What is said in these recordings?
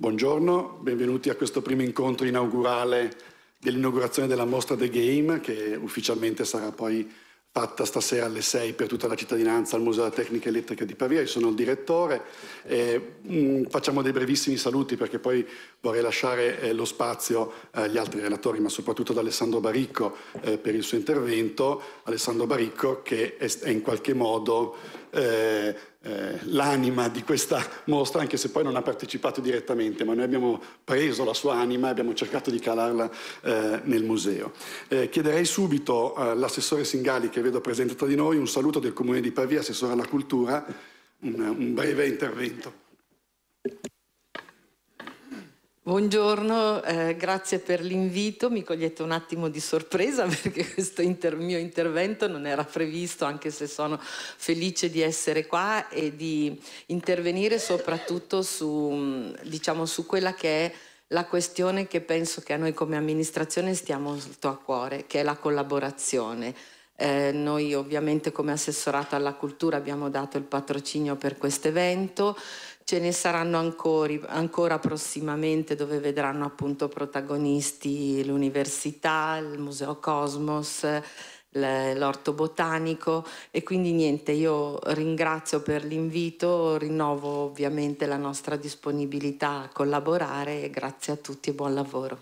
Buongiorno, benvenuti a questo primo incontro inaugurale dell'inaugurazione della mostra The Game che ufficialmente sarà poi fatta stasera alle 6 per tutta la cittadinanza al Museo della Tecnica Elettrica di Pavia, io sono il direttore. Eh, mh, mm, facciamo dei brevissimi saluti perché poi vorrei lasciare eh, lo spazio eh, agli altri relatori, ma soprattutto ad Alessandro Baricco eh, per il suo intervento. Alessandro Baricco che è, è in qualche modo eh, eh, l'anima di questa mostra, anche se poi non ha partecipato direttamente, ma noi abbiamo preso la sua anima e abbiamo cercato di calarla eh, nel museo. Eh, chiederei subito all'assessore Singali, che vedo presente tra di noi, un saluto del Comune di Pavia, assessore alla cultura, un, un breve intervento. Buongiorno, eh, grazie per l'invito, mi cogliete un attimo di sorpresa perché questo inter mio intervento non era previsto, anche se sono felice di essere qua e di intervenire soprattutto su, mm, diciamo, su quella che è la questione che penso che a noi come amministrazione stia molto a cuore, che è la collaborazione. Eh, noi ovviamente come assessorato alla cultura abbiamo dato il patrocinio per questo evento, ce ne saranno ancora, ancora prossimamente dove vedranno appunto protagonisti l'università, il Museo Cosmos, l'orto botanico e quindi niente, io ringrazio per l'invito, rinnovo ovviamente la nostra disponibilità a collaborare e grazie a tutti e buon lavoro.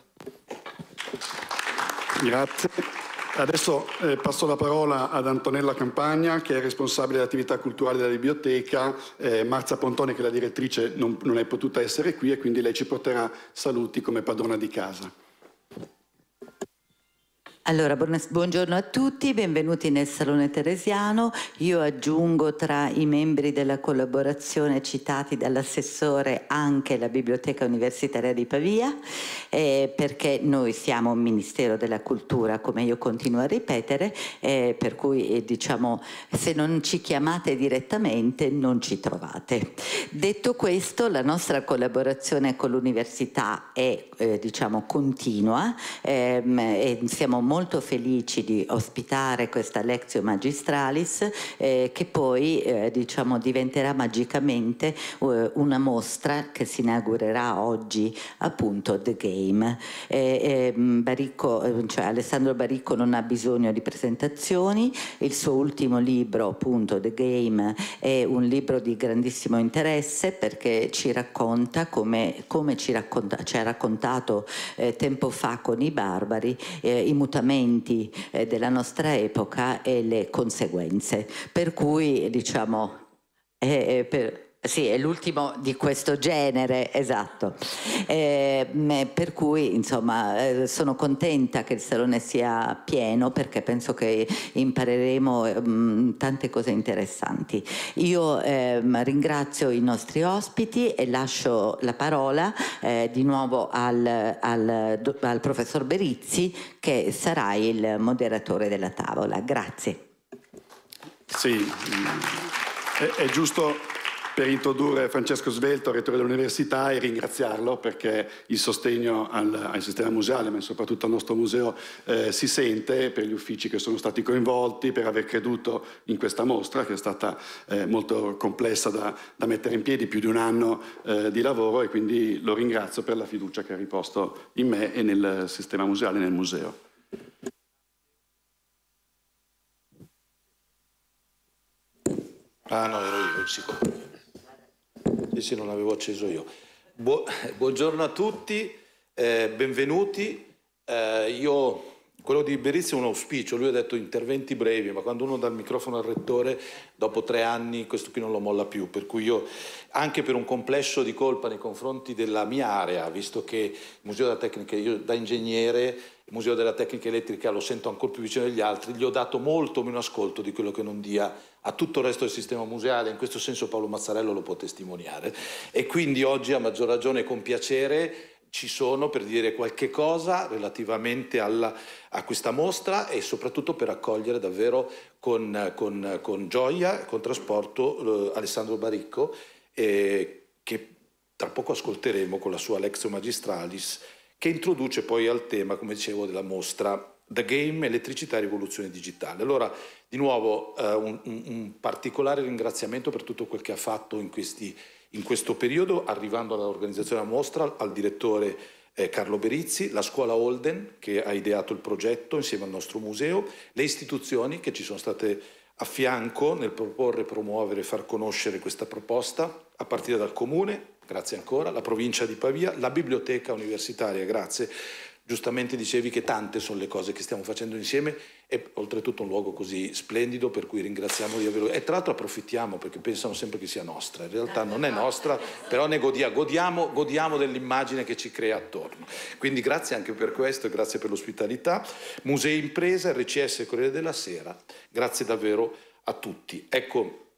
Grazie. Adesso eh, passo la parola ad Antonella Campagna, che è responsabile dell'attività culturale della biblioteca, eh, Marzia Pontone, che è la direttrice, non, non è potuta essere qui e quindi lei ci porterà saluti come padrona di casa. Allora, buongiorno a tutti, benvenuti nel Salone Teresiano. Io aggiungo tra i membri della collaborazione citati dall'assessore anche la Biblioteca Universitaria di Pavia, eh, perché noi siamo un Ministero della Cultura, come io continuo a ripetere, eh, per cui eh, diciamo se non ci chiamate direttamente non ci trovate. Detto questo, la nostra collaborazione con l'Università è eh, diciamo, continua, ehm, e siamo molto molto felici di ospitare questa Lectio Magistralis eh, che poi eh, diciamo, diventerà magicamente eh, una mostra che si inaugurerà oggi appunto The Game. Eh, ehm, Baricco, eh, cioè Alessandro Baricco non ha bisogno di presentazioni, il suo ultimo libro appunto The Game è un libro di grandissimo interesse perché ci racconta come, come ci, racconta, ci ha raccontato eh, tempo fa con i barbari i mutamenti comportamenti eh, della nostra epoca e le conseguenze. Per cui diciamo, eh, per, sì, è l'ultimo di questo genere, esatto. Ehm, eh, per cui, insomma, eh, sono contenta che il salone sia pieno perché penso che impareremo mh, mm, tante cose interessanti. Io eh, ringrazio i nostri ospiti e lascio la parola eh, di nuovo al, al, al professor Berizzi che sarà il moderatore della tavola. Grazie. Sì, è, è giusto per introdurre Francesco Svelto, rettore dell'università, e ringraziarlo perché il sostegno al, al sistema museale, ma soprattutto al nostro museo, eh, si sente per gli uffici che sono stati coinvolti, per aver creduto in questa mostra che è stata eh, molto complessa da, da, mettere in piedi, più di un anno eh, di lavoro e quindi lo ringrazio per la fiducia che ha riposto in me e nel sistema museale e nel museo. Ah no, ero io, sicuro. Sì, sì, non l'avevo acceso io. Bu buongiorno a tutti, eh, benvenuti. Eh, io quello di Berizzi è un auspicio, lui ha detto interventi brevi, ma quando uno dà il microfono al rettore, dopo tre anni questo qui non lo molla più, per cui io, anche per un complesso di colpa nei confronti della mia area, visto che il Museo della Tecnica, io da ingegnere il Museo della Tecnica Elettrica lo sento ancora più vicino agli altri, gli ho dato molto meno ascolto di quello che non dia a tutto il resto del sistema museale, in questo senso Paolo Mazzarello lo può testimoniare. E quindi oggi a maggior ragione con piacere ci sono per dire qualche cosa relativamente alla, a questa mostra e soprattutto per accogliere davvero con, con, con gioia e con trasporto eh, Alessandro Baricco eh, che tra poco ascolteremo con la sua Lexio Magistralis che introduce poi al tema, come dicevo, della mostra The Game, elettricità e rivoluzione digitale. Allora, di nuovo, eh, un, un particolare ringraziamento per tutto quel che ha fatto in questi anni in questo periodo, arrivando all'organizzazione della mostra, al direttore eh, Carlo Berizzi, la scuola Holden che ha ideato il progetto insieme al nostro museo, le istituzioni che ci sono state a fianco nel proporre, promuovere e far conoscere questa proposta, a partire dal comune, grazie ancora, la provincia di Pavia, la biblioteca universitaria, grazie Giustamente dicevi che tante sono le cose che stiamo facendo insieme e oltretutto un luogo così splendido per cui ringraziamo di averlo. E tra l'altro approfittiamo perché pensano sempre che sia nostra, in realtà non è nostra, però ne godiamo, godiamo, godiamo dell'immagine che ci crea attorno. Quindi grazie anche per questo, grazie per l'ospitalità. Musei Impresa, RCS e Corriere della Sera, grazie davvero a tutti. Ecco,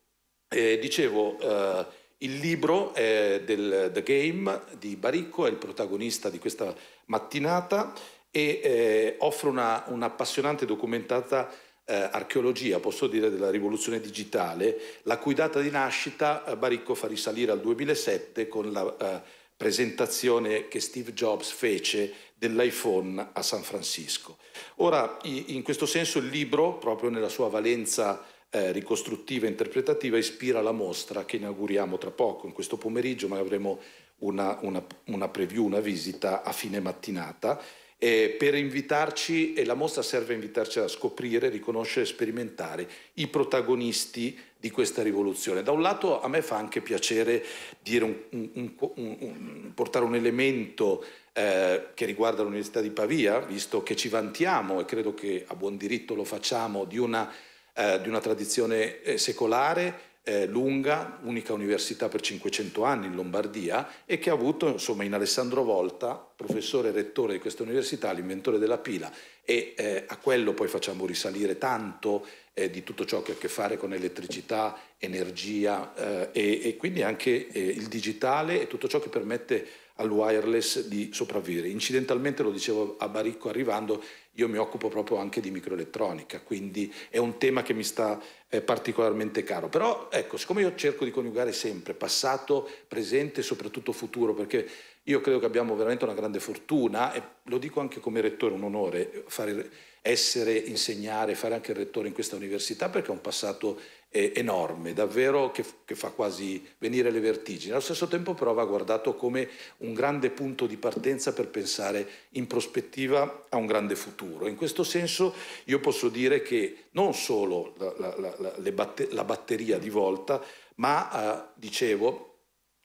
eh, dicevo... Eh, il libro è eh, del The Game di Baricco è il protagonista di questa mattinata e eh, offre una, un'appassionante documentata eh, archeologia, posso dire, della rivoluzione digitale, la cui data di nascita eh, Baricco fa risalire al 2007 con la eh, presentazione che Steve Jobs fece dell'iPhone a San Francisco. Ora, in questo senso il libro, proprio nella sua valenza eh, ricostruttiva e interpretativa ispira la mostra che inauguriamo tra poco, in questo pomeriggio, ma avremo una, una, una preview, una visita a fine mattinata eh, per invitarci, e la mostra serve a invitarci a scoprire, riconoscere e sperimentare i protagonisti di questa rivoluzione. Da un lato a me fa anche piacere un, un, un, portare un elemento eh, che riguarda l'Università di Pavia, visto che ci vantiamo, e credo che a buon diritto lo facciamo, di una, eh, di una tradizione eh, secolare eh, lunga, unica università per 500 anni in Lombardia e che ha avuto insomma, in Alessandro Volta, professore e rettore di questa università, l'inventore della pila e eh, a quello poi facciamo risalire tanto eh, di tutto ciò che ha a che fare con elettricità, energia eh, e, e, quindi anche eh, il digitale e tutto ciò che permette al wireless di sopravvivere. Incidentalmente, lo dicevo a Baricco arrivando, io mi occupo proprio anche di microelettronica, quindi è un tema che mi sta eh, particolarmente caro. Però ecco, siccome io cerco di coniugare sempre passato, presente e soprattutto futuro, perché io credo che abbiamo veramente una grande fortuna e lo dico anche come rettore, un onore fare essere, insegnare, fare anche il rettore in questa università perché ha un passato eh, enorme, davvero che, che, fa quasi venire le vertigini. Allo stesso tempo però va guardato come un grande punto di partenza per pensare in prospettiva a un grande futuro. In questo senso io posso dire che non solo la, la, la, batte, la batteria di volta, ma eh, dicevo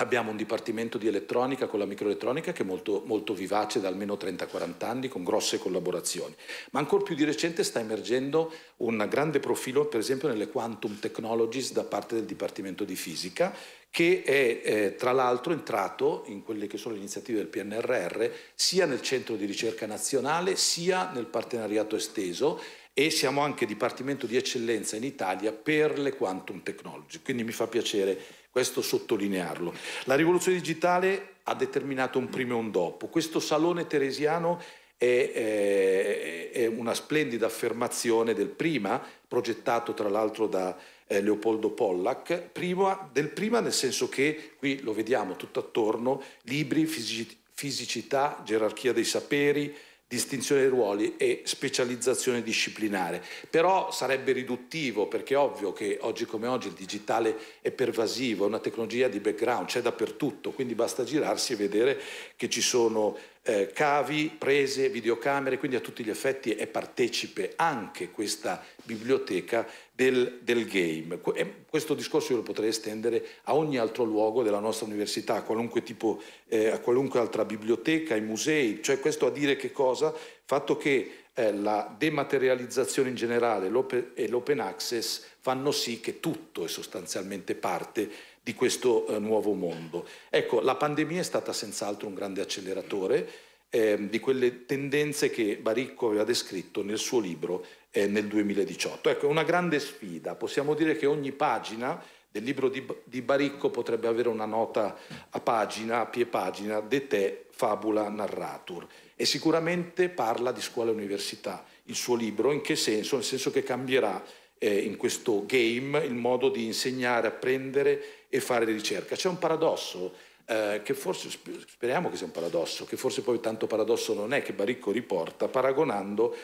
Abbiamo un dipartimento di elettronica con la microelettronica che è molto, molto vivace da almeno 30-40 anni, con grosse collaborazioni. Ma ancora più di recente sta emergendo un grande profilo, per esempio, nelle quantum technologies da parte del dipartimento di fisica, che è eh, tra l'altro entrato in quelle che sono le iniziative del PNRR sia nel centro di ricerca nazionale sia nel partenariato esteso e siamo anche dipartimento di eccellenza in Italia per le quantum technologies. Quindi mi fa piacere questo sottolinearlo. La rivoluzione digitale ha determinato un prima e un dopo. Questo salone teresiano è, è, eh, è una splendida affermazione del prima, progettato tra l'altro da eh, Leopoldo Pollack, prima, del prima nel senso che qui lo vediamo tutto attorno, libri, fisicità, gerarchia dei saperi, distinzione dei ruoli e specializzazione disciplinare. Però sarebbe riduttivo perché è ovvio che oggi come oggi il digitale è pervasivo, è una tecnologia di background, c'è dappertutto, quindi basta girarsi e vedere che ci sono eh, cavi, prese, videocamere, quindi a tutti gli effetti è partecipe anche questa biblioteca del, del game. Eh, questo discorso io lo potrei estendere a ogni altro luogo della nostra università, a qualunque, tipo, eh, a qualunque altra biblioteca, ai musei, cioè questo a dire che cosa? Fatto che eh, la dematerializzazione in generale e l'open access fanno sì che tutto è sostanzialmente parte di questo eh, nuovo mondo. Ecco, la pandemia è stata senz'altro un grande acceleratore eh, di quelle tendenze che Baricco aveva descritto nel suo libro eh, nel 2018. Ecco, è una grande sfida. Possiamo dire che ogni pagina del libro di, di Baricco potrebbe avere una nota a pagina, a pie pagina, de te fabula narratur. E sicuramente parla di scuola e università. Il suo libro in che senso? Nel senso che cambierà eh, in questo game il modo di insegnare, apprendere e fare ricerca. C'è un paradosso eh, che forse, speriamo che sia un paradosso, che forse poi tanto paradosso non è, che Baricco riporta paragonando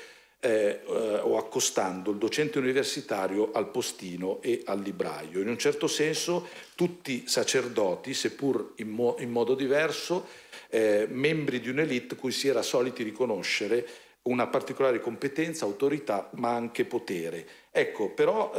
eh, eh, o accostando il docente universitario al postino e al libraio. In un certo senso tutti sacerdoti, seppur in, mo in modo diverso, eh, membri di un'elite cui si era soliti riconoscere una particolare competenza, autorità, ma anche potere. Ecco, però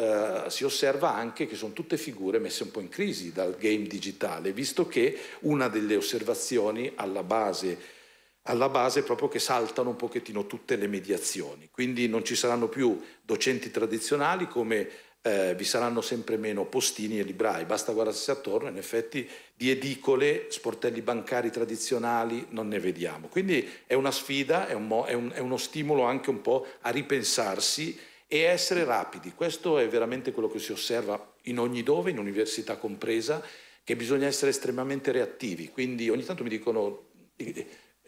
eh, si osserva anche che sono tutte figure messe un po' in crisi dal game digitale, visto che una delle osservazioni alla base alla base proprio che saltano un pochettino tutte le mediazioni. Quindi non ci saranno più docenti tradizionali come eh, vi saranno sempre meno postini e librai. Basta guardarsi attorno, in effetti di edicole, sportelli bancari tradizionali non ne vediamo. Quindi è una sfida, è, un è, un, è uno stimolo anche un po' a ripensarsi e essere rapidi. Questo è veramente quello che si osserva in ogni dove, in università compresa, che bisogna essere estremamente reattivi. Quindi ogni tanto mi dicono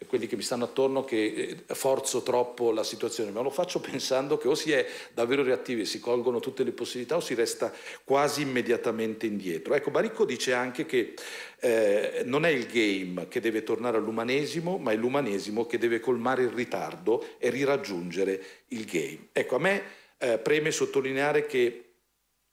quelli che mi stanno attorno che eh, forzo troppo la situazione, ma lo faccio pensando che o si è davvero reattivi e si colgono tutte le possibilità o si resta quasi immediatamente indietro. Ecco, Baricco dice anche che eh, non è il game che deve tornare all'umanesimo, ma è l'umanesimo che deve colmare il ritardo e riraggiungere il game. Ecco, a me eh, preme sottolineare che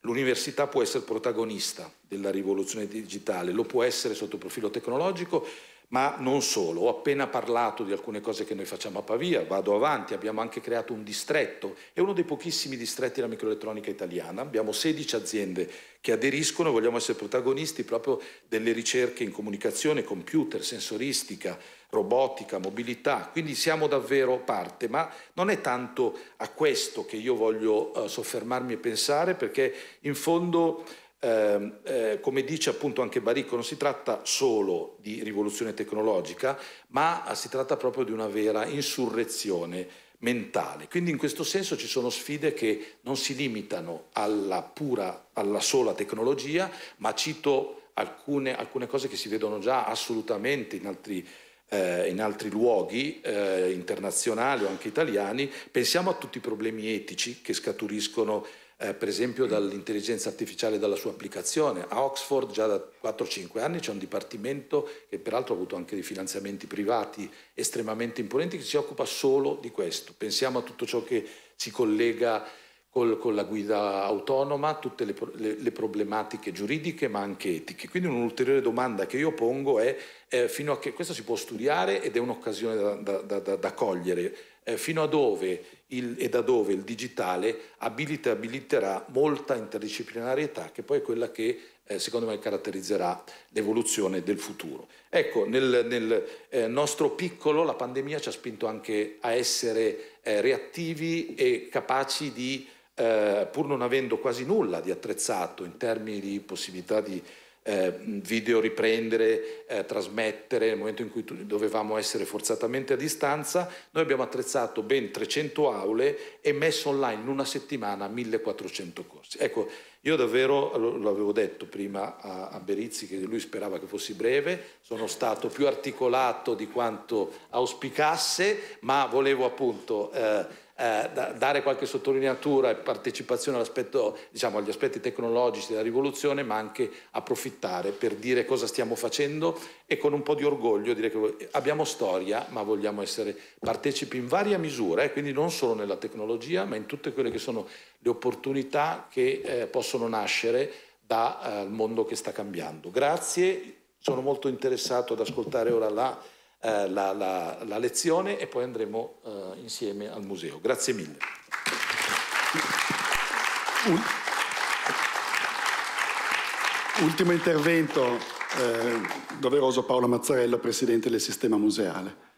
l'università può essere protagonista della rivoluzione digitale, lo può essere sotto profilo tecnologico ma non solo, ho appena parlato di alcune cose che noi facciamo a Pavia, vado avanti, abbiamo anche creato un distretto, è uno dei pochissimi distretti della microelettronica italiana, abbiamo 16 aziende che aderiscono e vogliamo essere protagonisti proprio delle ricerche in comunicazione, computer, sensoristica, robotica, mobilità, quindi siamo davvero parte, ma non è tanto a questo che io voglio eh, soffermarmi e pensare perché in fondo Ehm, eh, come dice appunto anche Baricco, non si tratta solo di rivoluzione tecnologica, ma si tratta proprio di una vera insurrezione mentale. Quindi in questo senso ci sono sfide che non si limitano alla pura, alla sola tecnologia, ma cito alcune, alcune cose che si vedono già assolutamente in altri eh, in altri luoghi eh, internazionali o anche italiani, pensiamo a tutti i problemi etici che scaturiscono eh, per esempio dall'intelligenza artificiale e dalla sua applicazione. A Oxford già da 4-5 anni c'è un dipartimento che peraltro ha avuto anche dei finanziamenti privati estremamente imponenti che si occupa solo di questo. Pensiamo a tutto ciò che si collega col, con la guida autonoma, tutte le, le, le, problematiche giuridiche ma anche etiche. Quindi un'ulteriore domanda che io pongo è eh, fino a che questo si può studiare ed è un'occasione da, da, da, da cogliere eh, fino a dove il, e da dove il digitale abilita, abiliterà molta interdisciplinarietà che poi è quella che eh, secondo me caratterizzerà l'evoluzione del futuro. Ecco, nel, nel eh, nostro piccolo la pandemia ci ha spinto anche a essere eh, reattivi e capaci di, eh, pur non avendo quasi nulla di attrezzato in termini di possibilità di eh, video riprendere, eh, trasmettere, nel momento in cui dovevamo essere forzatamente a distanza, noi abbiamo attrezzato ben 300 aule e messo online in una settimana 1400 corsi. Ecco, io davvero, l'avevo detto prima a, a Berizzi che lui sperava che fossi breve, sono stato più articolato di quanto auspicasse, ma volevo appunto... Eh, eh, dare qualche sottolineatura e partecipazione diciamo, agli aspetti tecnologici della rivoluzione, ma anche approfittare per dire cosa stiamo facendo e con un po' di orgoglio dire che abbiamo storia, ma vogliamo essere partecipi in varia misura, eh, quindi non solo nella tecnologia, ma in tutte quelle che sono le opportunità che eh, possono nascere dal eh, mondo che sta cambiando. Grazie, sono molto interessato ad ascoltare ora la eh, la, la, la, lezione e poi andremo eh, insieme al museo. Grazie mille. Ultimo intervento, eh, doveroso Paolo Mazzarella, Presidente del Sistema Museale.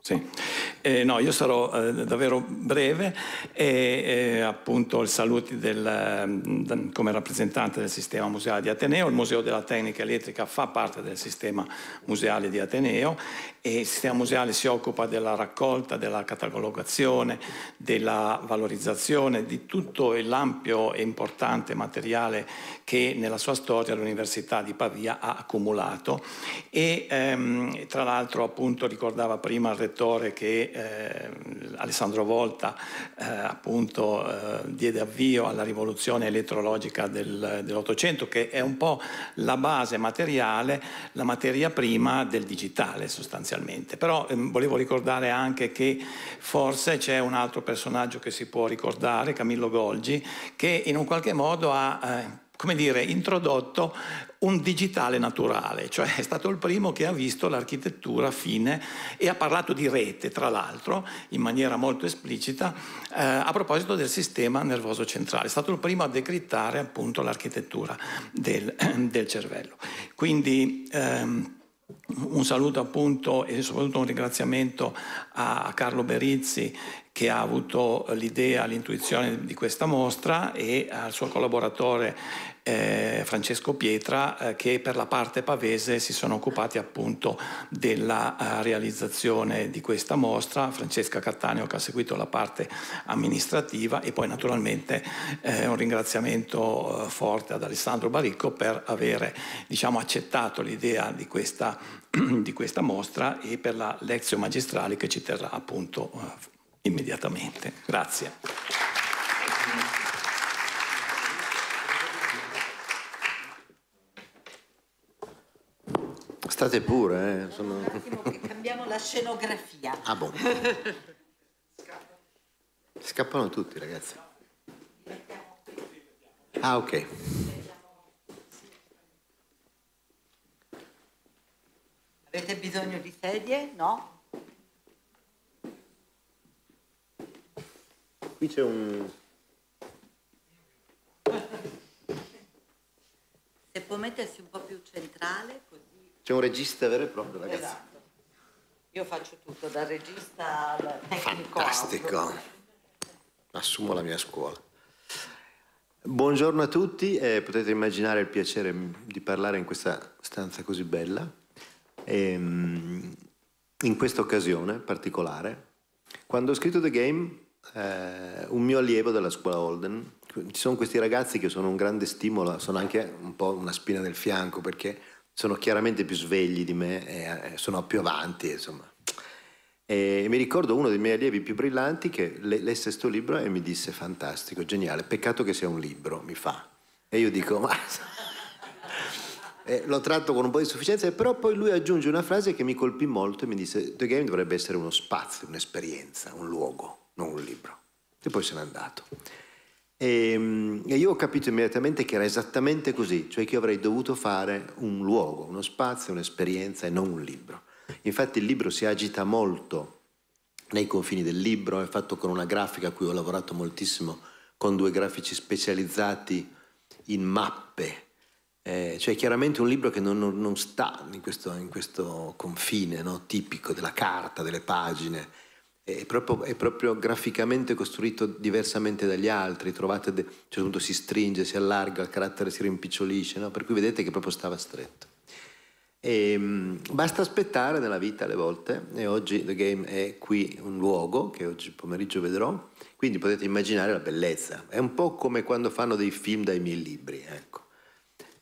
Sì. Eh, no, io sarò eh, davvero breve e eh, appunto il saluto del, mm, come rappresentante del sistema museale di Ateneo. Il Museo della Tecnica Elettrica fa parte del sistema museale di Ateneo e il sistema museale si occupa della raccolta, della catalogazione, della valorizzazione di tutto l'ampio e importante materiale che nella sua storia l'Università di Pavia ha accumulato e ehm, tra l'altro appunto ricordava prima il rettore che eh, Alessandro Volta eh, appunto eh, diede avvio alla rivoluzione elettrologica del, dell'Ottocento che è un po' la base materiale, la materia prima del digitale sostanzialmente. Però ehm, volevo ricordare anche che forse c'è un altro personaggio che si può ricordare, Camillo Golgi, che in un qualche modo ha eh, come dire, introdotto un digitale naturale, cioè è stato il primo che ha visto l'architettura fine e ha parlato di rete, tra l'altro, in maniera molto esplicita, eh, a proposito del sistema nervoso centrale. È stato il primo a decrittare appunto l'architettura del, del, cervello. Quindi ehm, un saluto appunto e soprattutto un ringraziamento a Carlo Berizzi che ha avuto l'idea, l'intuizione di questa mostra e al suo collaboratore eh, Francesco Pietra eh, che per la parte pavese si sono occupati appunto della eh, realizzazione di questa mostra, Francesca Cattaneo che ha seguito la parte amministrativa e poi naturalmente eh, un ringraziamento eh, forte ad Alessandro Baricco per avere diciamo, accettato l'idea di questa, di questa mostra e per la lezione magistrale che ci terrà appunto eh, immediatamente. Grazie. State pure, eh. Sono... Un attimo che cambiamo la scenografia. Ah, boh. Scappano tutti, ragazzi. Ah, ok. Avete bisogno di sedie? No? Qui c'è un... Se può mettersi un po' più centrale, così. C'è un regista vero e proprio, ragazzi. Esatto. Io faccio tutto, dal regista al tecnico. Fantastico. Assumo la mia scuola. Buongiorno a tutti e eh, potete immaginare il piacere di parlare in questa stanza così bella. E, ehm, in questa occasione particolare, quando ho scritto The Game, eh, un mio allievo della scuola Holden, ci sono questi ragazzi che sono un grande stimolo, sono anche un po' una spina del fianco perché sono chiaramente più svegli di me, eh, eh, sono più avanti, insomma. E mi ricordo uno dei miei allievi più brillanti che lesse questo libro e mi disse fantastico, geniale, peccato che sia un libro, mi fa. E io dico, ma... lo tratto con un po' di sufficienza, però poi lui aggiunge una frase che mi colpì molto e mi disse, The Game dovrebbe essere uno spazio, un'esperienza, un luogo, non un libro. E poi se n'è andato. E, ehm, e, io ho capito immediatamente che era esattamente così, cioè che io avrei dovuto fare un luogo, uno spazio, un'esperienza e non un libro. Infatti il libro si agita molto nei confini del libro, è fatto con una grafica a cui ho lavorato moltissimo, con due grafici specializzati in mappe. Eh, cioè chiaramente un libro che non, non, sta in questo, in questo confine no? tipico della carta, delle pagine, è proprio, è proprio, graficamente costruito diversamente dagli altri, trovate, de- certo cioè punto si stringe, si allarga, il carattere si rimpicciolisce, no? per cui vedete che proprio stava stretto. E, um, basta aspettare nella vita alle volte, e oggi The Game è qui un luogo che oggi pomeriggio vedrò, quindi potete immaginare la bellezza, è un po' come quando fanno dei film dai miei libri, ecco.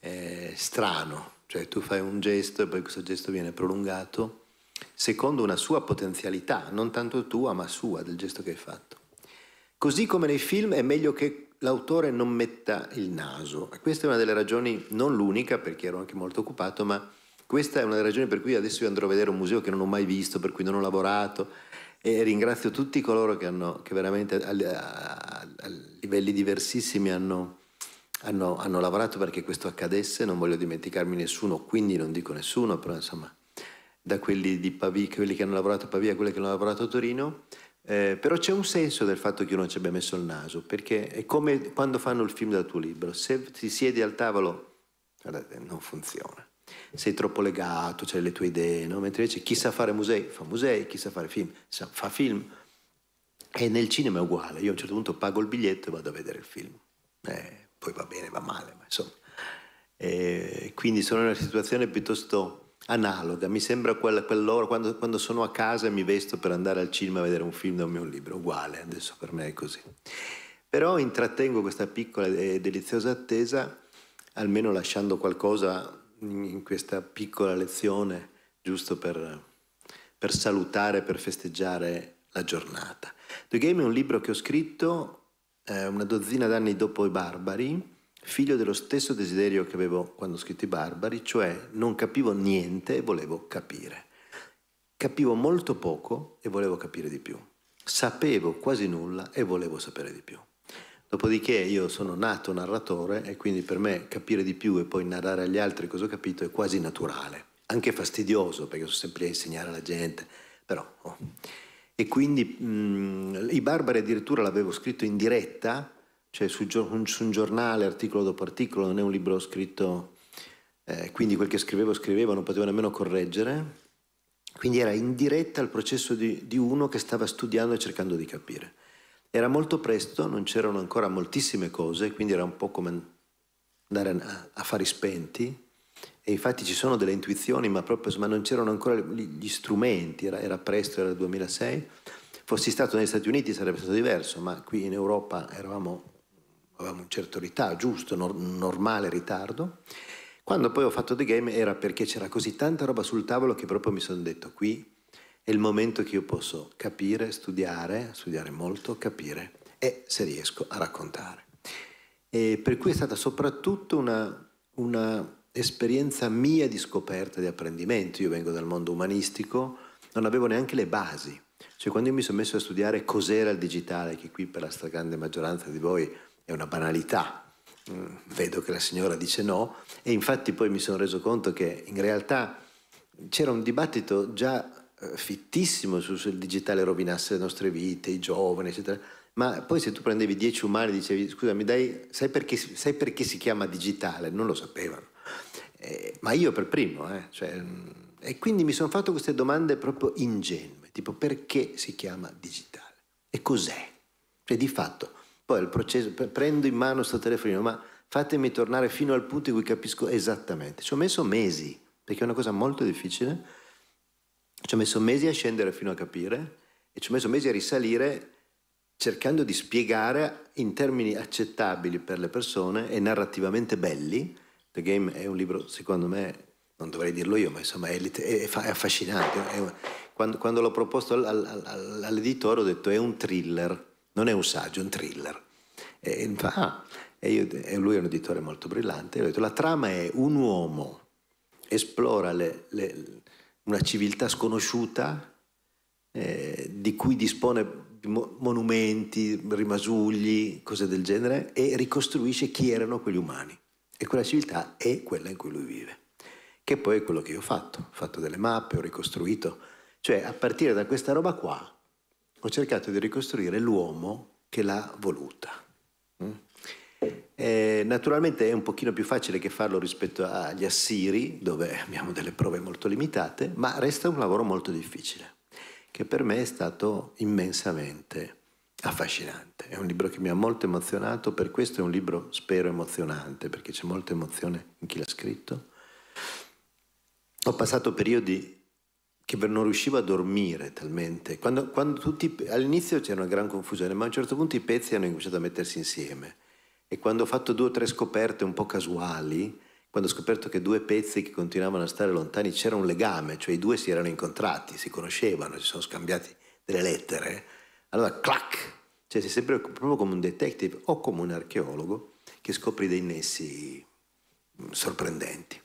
È strano, cioè tu fai un gesto e poi questo gesto viene prolungato secondo una sua potenzialità, non tanto tua ma sua, del gesto che hai fatto. Così come nei film è meglio che l'autore non metta il naso. Questa è una delle ragioni, non l'unica perché ero anche molto occupato, ma questa è una delle ragioni per cui adesso io andrò a vedere un museo che non ho mai visto, per cui non ho lavorato e ringrazio tutti coloro che, hanno, che veramente a, a, a, livelli diversissimi hanno, hanno, hanno lavorato perché questo accadesse, non voglio dimenticarmi nessuno, quindi non dico nessuno, però insomma da quelli, di Pavia, quelli che hanno lavorato a Pavia a quelli che hanno lavorato a Torino, eh, però c'è un senso del fatto che uno ci abbia messo il naso, perché è come quando fanno il film dal tuo libro, se ti siedi al tavolo, guardate, non funziona, sei troppo legato, c'hai le tue idee, no? mentre invece chi sa fare musei fa musei, chi sa fare film sa, fa film. E nel cinema è uguale, io a un certo punto pago il biglietto e vado a vedere il film. Eh, poi va bene, va male, ma insomma. Eh, quindi sono in una situazione piuttosto analoga, mi sembra quella, quell'ora, quando, quando, sono a casa e mi vesto per andare al cinema a vedere un film da un mio libro, uguale, adesso per me è così. Però intrattengo questa piccola e deliziosa attesa, almeno lasciando qualcosa in questa piccola lezione, giusto per, per salutare, per festeggiare la giornata. The Game è un libro che ho scritto eh, una dozzina d'anni dopo i Barbari, figlio dello stesso desiderio che avevo quando ho scritto i Barbari, cioè non capivo niente e volevo capire. Capivo molto poco e volevo capire di più. Sapevo quasi nulla e volevo sapere di più. Dopodiché io sono nato narratore e quindi per me capire di più e poi narrare agli altri cosa ho capito è quasi naturale, anche fastidioso perché sono sempre a insegnare alla gente, però... Oh. E quindi mh, mm, i Barbari addirittura l'avevo scritto in diretta cioè su, su, un giornale, articolo dopo articolo, non è un libro scritto, eh, quindi quel che scrivevo scrivevo, non potevo nemmeno correggere, quindi era in diretta al processo di, di uno che stava studiando e cercando di capire. Era molto presto, non c'erano ancora moltissime cose, quindi era un po' come andare a, affari spenti e infatti ci sono delle intuizioni ma, proprio, ma non c'erano ancora gli strumenti era, era, presto, era il 2006 fossi stato negli Stati Uniti sarebbe stato diverso ma qui in Europa eravamo avevamo un certo ritardo, giusto, no, normale ritardo. Quando poi ho fatto The Game era perché c'era così tanta roba sul tavolo che proprio mi sono detto qui è il momento che io posso capire, studiare, studiare molto, capire e se riesco a raccontare. E per cui è stata soprattutto una, una esperienza mia di scoperta, di apprendimento. Io vengo dal mondo umanistico, non avevo neanche le basi. Cioè quando io mi sono messo a studiare cos'era il digitale, che qui per la stragrande maggioranza di voi è una banalità. Mm, vedo che la signora dice no e infatti poi mi sono reso conto che in realtà c'era un dibattito già eh, fittissimo su se il digitale rovinasse le nostre vite, i giovani, eccetera. Ma poi se tu prendevi dieci umani e dicevi scusami, dai, sai perché, sai perché si chiama digitale? Non lo sapevano. Eh, ma io per primo, eh, cioè, mm, e quindi mi sono fatto queste domande proprio ingenue, tipo perché si chiama digitale? E cos'è? Cioè di fatto poi il processo, prendo in mano questo telefonino, ma fatemi tornare fino al punto in cui capisco esattamente. Ci ho messo mesi, perché è una cosa molto difficile. Ci ho messo mesi a scendere fino a capire e ci ho messo mesi a risalire cercando di spiegare in termini accettabili per le persone e narrativamente belli. The Game è un libro, secondo me, non dovrei dirlo io, ma insomma è, è, è affascinante. È, quando, quando, l'ho proposto all'editore ho detto è un thriller non è un saggio, è un thriller. E, fa, ah. e, io, e lui è un editore molto brillante, e ho detto, la trama è un uomo esplora le, le, una civiltà sconosciuta eh, di cui dispone monumenti, rimasugli, cose del genere, e ricostruisce chi erano quegli umani. E quella civiltà è quella in cui lui vive, che poi è quello che io ho fatto. Ho fatto delle mappe, ho ricostruito. Cioè, a partire da questa roba qua, ho cercato di ricostruire l'uomo che l'ha voluta. Mm? Eh, naturalmente è un pochino più facile che farlo rispetto agli assiri, dove abbiamo delle prove molto limitate, ma resta un lavoro molto difficile, che per me è stato immensamente affascinante. È un libro che mi ha molto emozionato, per questo è un libro, spero, emozionante, perché c'è molta emozione in chi l'ha scritto. Ho passato periodi che non riuscivo a dormire talmente. Quando, quando tutti, all'inizio c'era una gran confusione, ma a un certo punto i pezzi hanno cominciato a mettersi insieme. E quando ho fatto due o tre scoperte un po' casuali, quando ho scoperto che due pezzi che continuavano a stare lontani c'era un legame, cioè i due si erano incontrati, si conoscevano, si sono scambiati delle lettere, allora clac! Cioè sei sempre proprio come un detective o come un archeologo che scopri dei nessi mm, sorprendenti.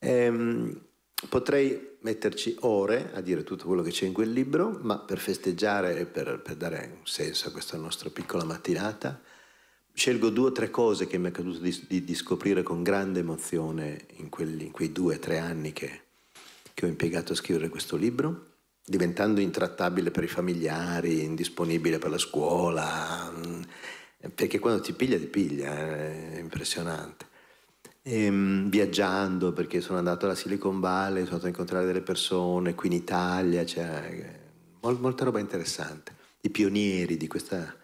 Ehm, Potrei metterci ore a dire tutto quello che c'è in quel libro, ma per festeggiare e per, per, dare un senso a questa nostra piccola mattinata, scelgo due o tre cose che mi è accaduto di, di, di scoprire con grande emozione in, quelli, in quei due o tre anni che, che ho impiegato a scrivere questo libro, diventando intrattabile per i familiari, indisponibile per la scuola, mm, perché quando ti piglia ti piglia, eh, è impressionante ehm, viaggiando perché sono andato alla Silicon Valley, sono andato a incontrare delle persone qui in Italia, cioè, mol- molta roba interessante. I pionieri di questa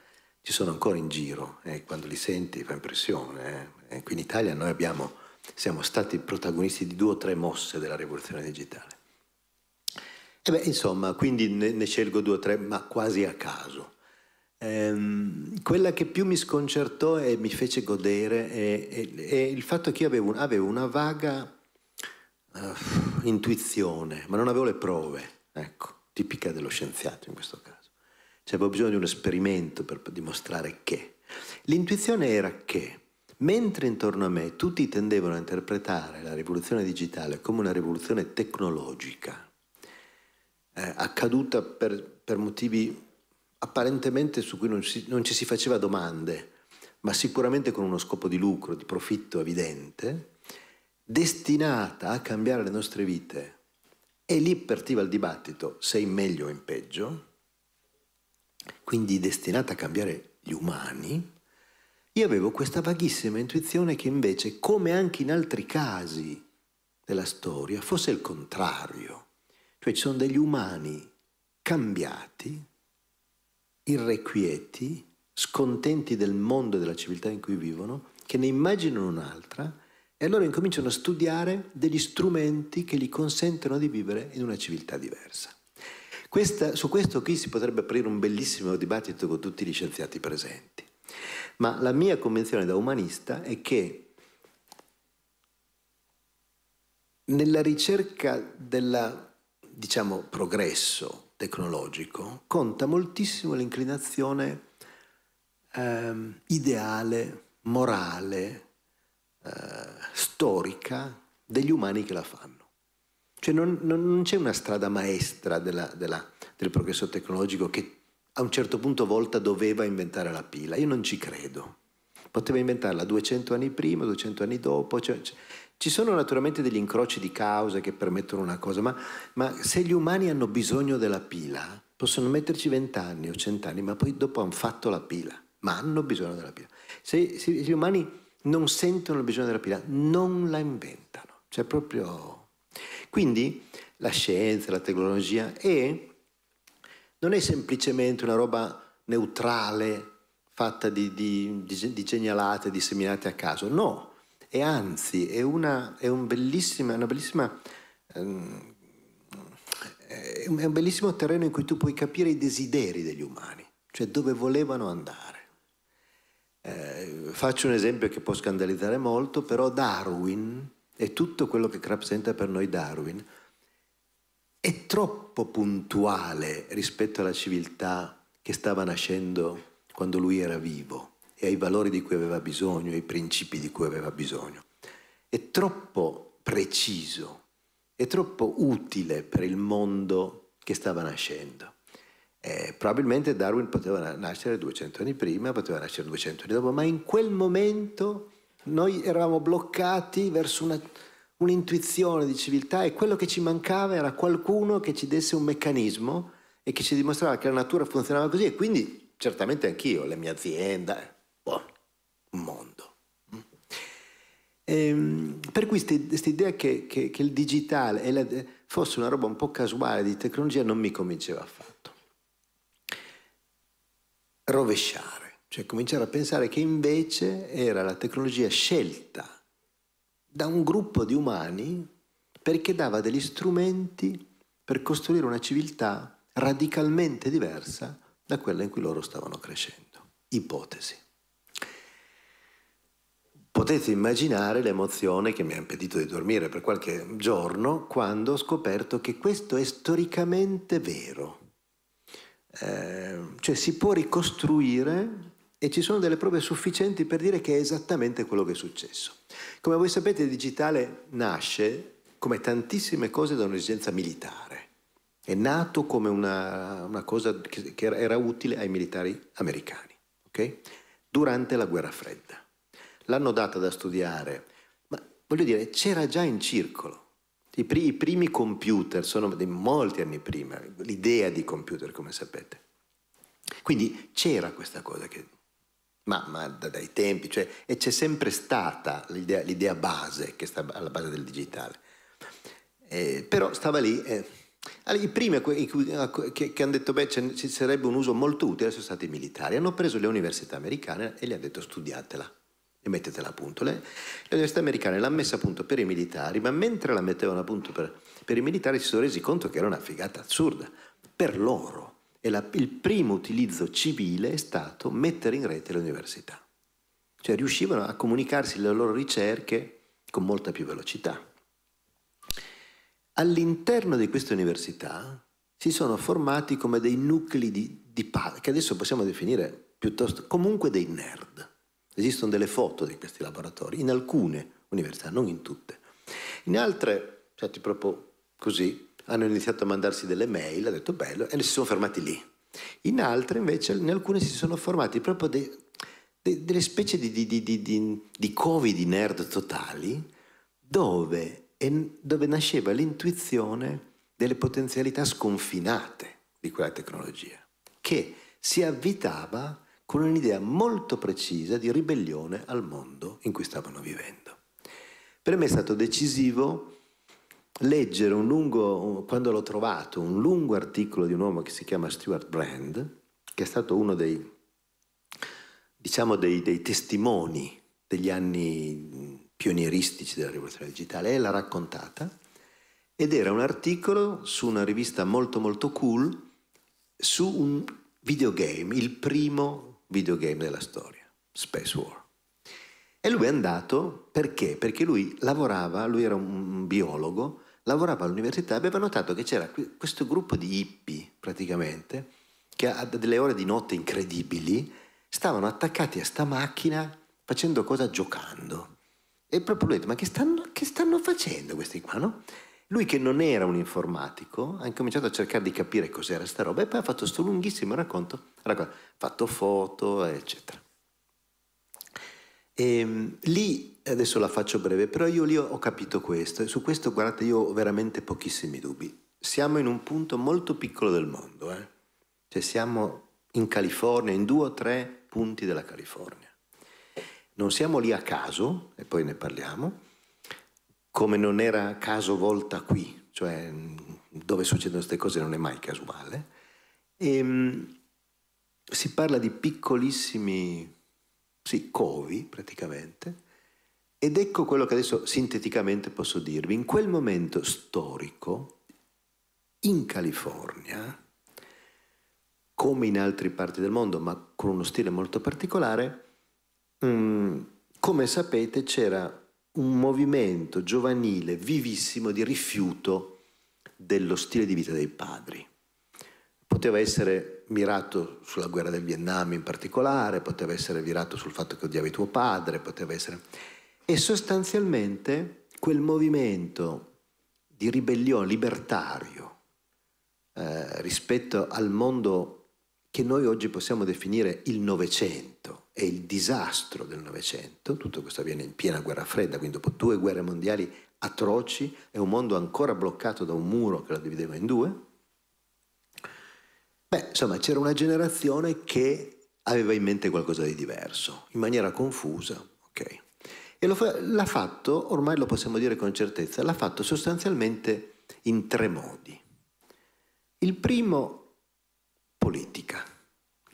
ci sono ancora in giro e eh, quando li senti fa impressione. Eh. qui in Italia noi abbiamo, siamo stati protagonisti di due o tre mosse della rivoluzione digitale. E beh, insomma, quindi ne, ne scelgo due o tre, ma quasi a caso ehm, quella che più mi sconcertò e mi fece godere è, è, è il fatto che io avevo, avevo una vaga uh, intuizione, ma non avevo le prove, ecco, tipica dello scienziato in questo caso. Cioè avevo bisogno di un esperimento per dimostrare che. L'intuizione era che, mentre intorno a me tutti tendevano a interpretare la rivoluzione digitale come una rivoluzione tecnologica, eh, accaduta per, per motivi apparentemente su cui non, si, non ci si faceva domande, ma sicuramente con uno scopo di lucro, di profitto evidente, destinata a cambiare le nostre vite. E lì partiva il dibattito, se in meglio o in peggio, quindi destinata a cambiare gli umani, io avevo questa vaghissima intuizione che invece, come anche in altri casi della storia, fosse il contrario. Cioè ci sono degli umani cambiati irrequieti, scontenti del mondo e della civiltà in cui vivono, che ne immaginano un'altra e allora incominciano a studiare degli strumenti che gli consentono di vivere in una civiltà diversa. Questa, su questo qui si potrebbe aprire un bellissimo dibattito con tutti gli scienziati presenti, ma la mia convinzione da umanista è che nella ricerca del diciamo, progresso, tecnologico, conta moltissimo l'inclinazione eh, ideale, morale, eh, storica degli umani che la fanno. Cioè non, non c'è una strada maestra della, della, del progresso tecnologico che a un certo punto volta doveva inventare la pila. Io non ci credo. Poteva inventarla 200 anni prima, 200 anni dopo. Cioè, cioè, ci sono naturalmente degli incroci di cause che permettono una cosa, ma, ma se gli umani hanno bisogno della pila, possono metterci vent'anni o cent'anni, ma poi dopo hanno fatto la pila, ma hanno bisogno della pila. Se, se gli umani non sentono il bisogno della pila, non la inventano. Cioè proprio... Quindi la scienza, la tecnologia è, non è semplicemente una roba neutrale fatta di, di, di, di genialate disseminate a caso, no, e anzi è una, è un bellissima, una bellissima... Ehm, è un bellissimo terreno in cui tu puoi capire i desideri degli umani, cioè dove volevano andare. Eh, faccio un esempio che può scandalizzare molto, però Darwin e tutto quello che rappresenta per noi Darwin è troppo puntuale rispetto alla civiltà che stava nascendo quando lui era vivo e ai valori di cui aveva bisogno, ai principi di cui aveva bisogno. È troppo preciso, è troppo utile per il mondo che stava nascendo. Eh, probabilmente Darwin poteva nascere 200 anni prima, poteva nascere 200 anni dopo, ma in quel momento noi eravamo bloccati verso una, un'intuizione di civiltà e quello che ci mancava era qualcuno che ci desse un meccanismo e che ci dimostrava che la natura funzionava così e quindi certamente anch'io, la mia azienda, boh, un mondo. Ehm, per cui questa idea che, che, che, il digitale la, fosse una roba un po' casuale di tecnologia non mi convinceva affatto. Rovesciare, cioè cominciare a pensare che invece era la tecnologia scelta da un gruppo di umani perché dava degli strumenti per costruire una civiltà radicalmente diversa da quella in cui loro stavano crescendo. Ipotesi. Potete immaginare l'emozione che mi ha impedito di dormire per qualche giorno quando ho scoperto che questo è storicamente vero. Eh, cioè si può ricostruire e ci sono delle prove sufficienti per dire che è esattamente quello che è successo. Come voi sapete il digitale nasce, come tantissime cose, da un'esigenza militare. È nato come una, una cosa che, che, era utile ai militari americani, okay? durante la guerra fredda l'hanno data da studiare, ma voglio dire, c'era già in circolo. I, pri- i primi computer sono di molti anni prima, l'idea di computer, come sapete. Quindi c'era questa cosa che ma, ma, dai tempi, cioè, e c'è sempre stata l'idea, l'idea, base che sta alla base del digitale. Eh, però stava lì, eh, i primi che, che hanno detto beh ci sarebbe un uso molto utile sono stati i militari, hanno preso le università americane e gli hanno detto studiatela e mettetela a punto. Le, università americane l'hanno messa a punto per i militari, ma mentre la mettevano a punto per, per i militari si sono resi conto che era una figata assurda per loro. E la, il primo utilizzo civile è stato mettere in rete le università. Cioè riuscivano a comunicarsi le loro ricerche con molta più velocità. All'interno di queste università si sono formati come dei nuclei di, di che adesso possiamo definire piuttosto comunque dei nerd Esistono delle foto di questi laboratori in alcune università, non in tutte. In altre, certo, proprio così, hanno iniziato a mandarsi delle mail, ha detto bello, e si sono fermati lì. In altre invece, in alcune si sono formati proprio dei, dei, delle specie di, di, di, di, covi di nerd totali dove, e, dove nasceva l'intuizione delle potenzialità sconfinate di quella tecnologia, che si avvitava con un'idea molto precisa di ribellione al mondo in cui stavano vivendo. Per me è stato decisivo leggere un lungo, quando l'ho trovato, un lungo articolo di un uomo che si chiama Stuart Brand, che è stato uno dei, diciamo, dei, dei testimoni degli anni pionieristici della rivoluzione digitale, e l'ha raccontata, ed era un articolo su una rivista molto molto cool su un videogame, il primo videogame della storia, Space War. E lui è andato perché? Perché lui lavorava, lui era un biologo, lavorava all'università e aveva notato che c'era questo gruppo di hippie praticamente, che a delle ore di notte incredibili stavano attaccati a sta macchina facendo cosa? Giocando. E proprio lui ha detto, ma che stanno, che stanno facendo questi qua, no? Lui che non era un informatico ha incominciato a cercare di capire cos'era sta roba e poi ha fatto questo lunghissimo racconto, racconto, ha fatto foto, eccetera. E, ehm, lì, adesso la faccio breve, però io lì ho capito questo e su questo guardate io ho veramente pochissimi dubbi. Siamo in un punto molto piccolo del mondo, eh? cioè siamo in California, in due o tre punti della California. Non siamo lì a caso, e poi ne parliamo, come non era caso volta qui, cioè dove succedono queste cose non è mai casuale. E, ehm, si parla di piccolissimi sì, covi praticamente, ed ecco quello che adesso sinteticamente posso dirvi. In quel momento storico, in California, come in altre parti del mondo, ma con uno stile molto particolare, mm, come sapete c'era un movimento giovanile vivissimo di rifiuto dello stile di vita dei padri. Poteva essere mirato sulla guerra del Vietnam in particolare, poteva essere mirato sul fatto che odiavi tuo padre, poteva essere... E sostanzialmente quel movimento di ribellione libertario eh, rispetto al mondo che noi oggi possiamo definire il Novecento, è il disastro del Novecento, tutto questo avviene in piena guerra fredda, quindi dopo due guerre mondiali atroci, è un mondo ancora bloccato da un muro che lo divideva in due. Beh, insomma, c'era una generazione che aveva in mente qualcosa di diverso, in maniera confusa, ok? E fa, l'ha fatto, ormai lo possiamo dire con certezza, l'ha fatto sostanzialmente in tre modi. Il primo, politica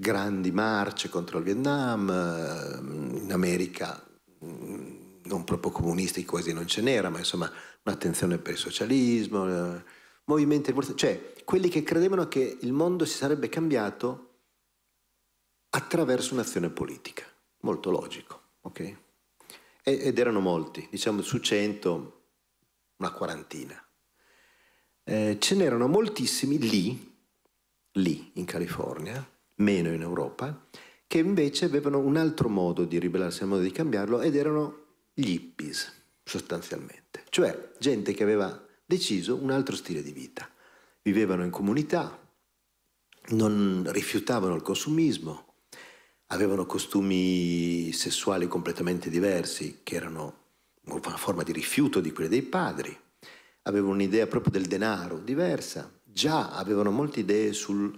grandi marce contro il Vietnam, eh, in America mm, non proprio comunisti quasi non ce n'era, ma insomma un'attenzione per il socialismo, eh, movimenti, cioè quelli che credevano che il mondo si sarebbe cambiato attraverso un'azione politica, molto logico, ok? Ed erano molti, diciamo su cento una quarantina. Eh, ce n'erano moltissimi lì, lì in California, meno in Europa, che invece avevano un altro modo di ribellarsi al modo di cambiarlo ed erano gli hippies, sostanzialmente. Cioè gente che aveva deciso un altro stile di vita. Vivevano in comunità, non rifiutavano il consumismo, avevano costumi sessuali completamente diversi, che erano una forma di rifiuto di quelli dei padri, avevano un'idea proprio del denaro diversa, già avevano molte idee sul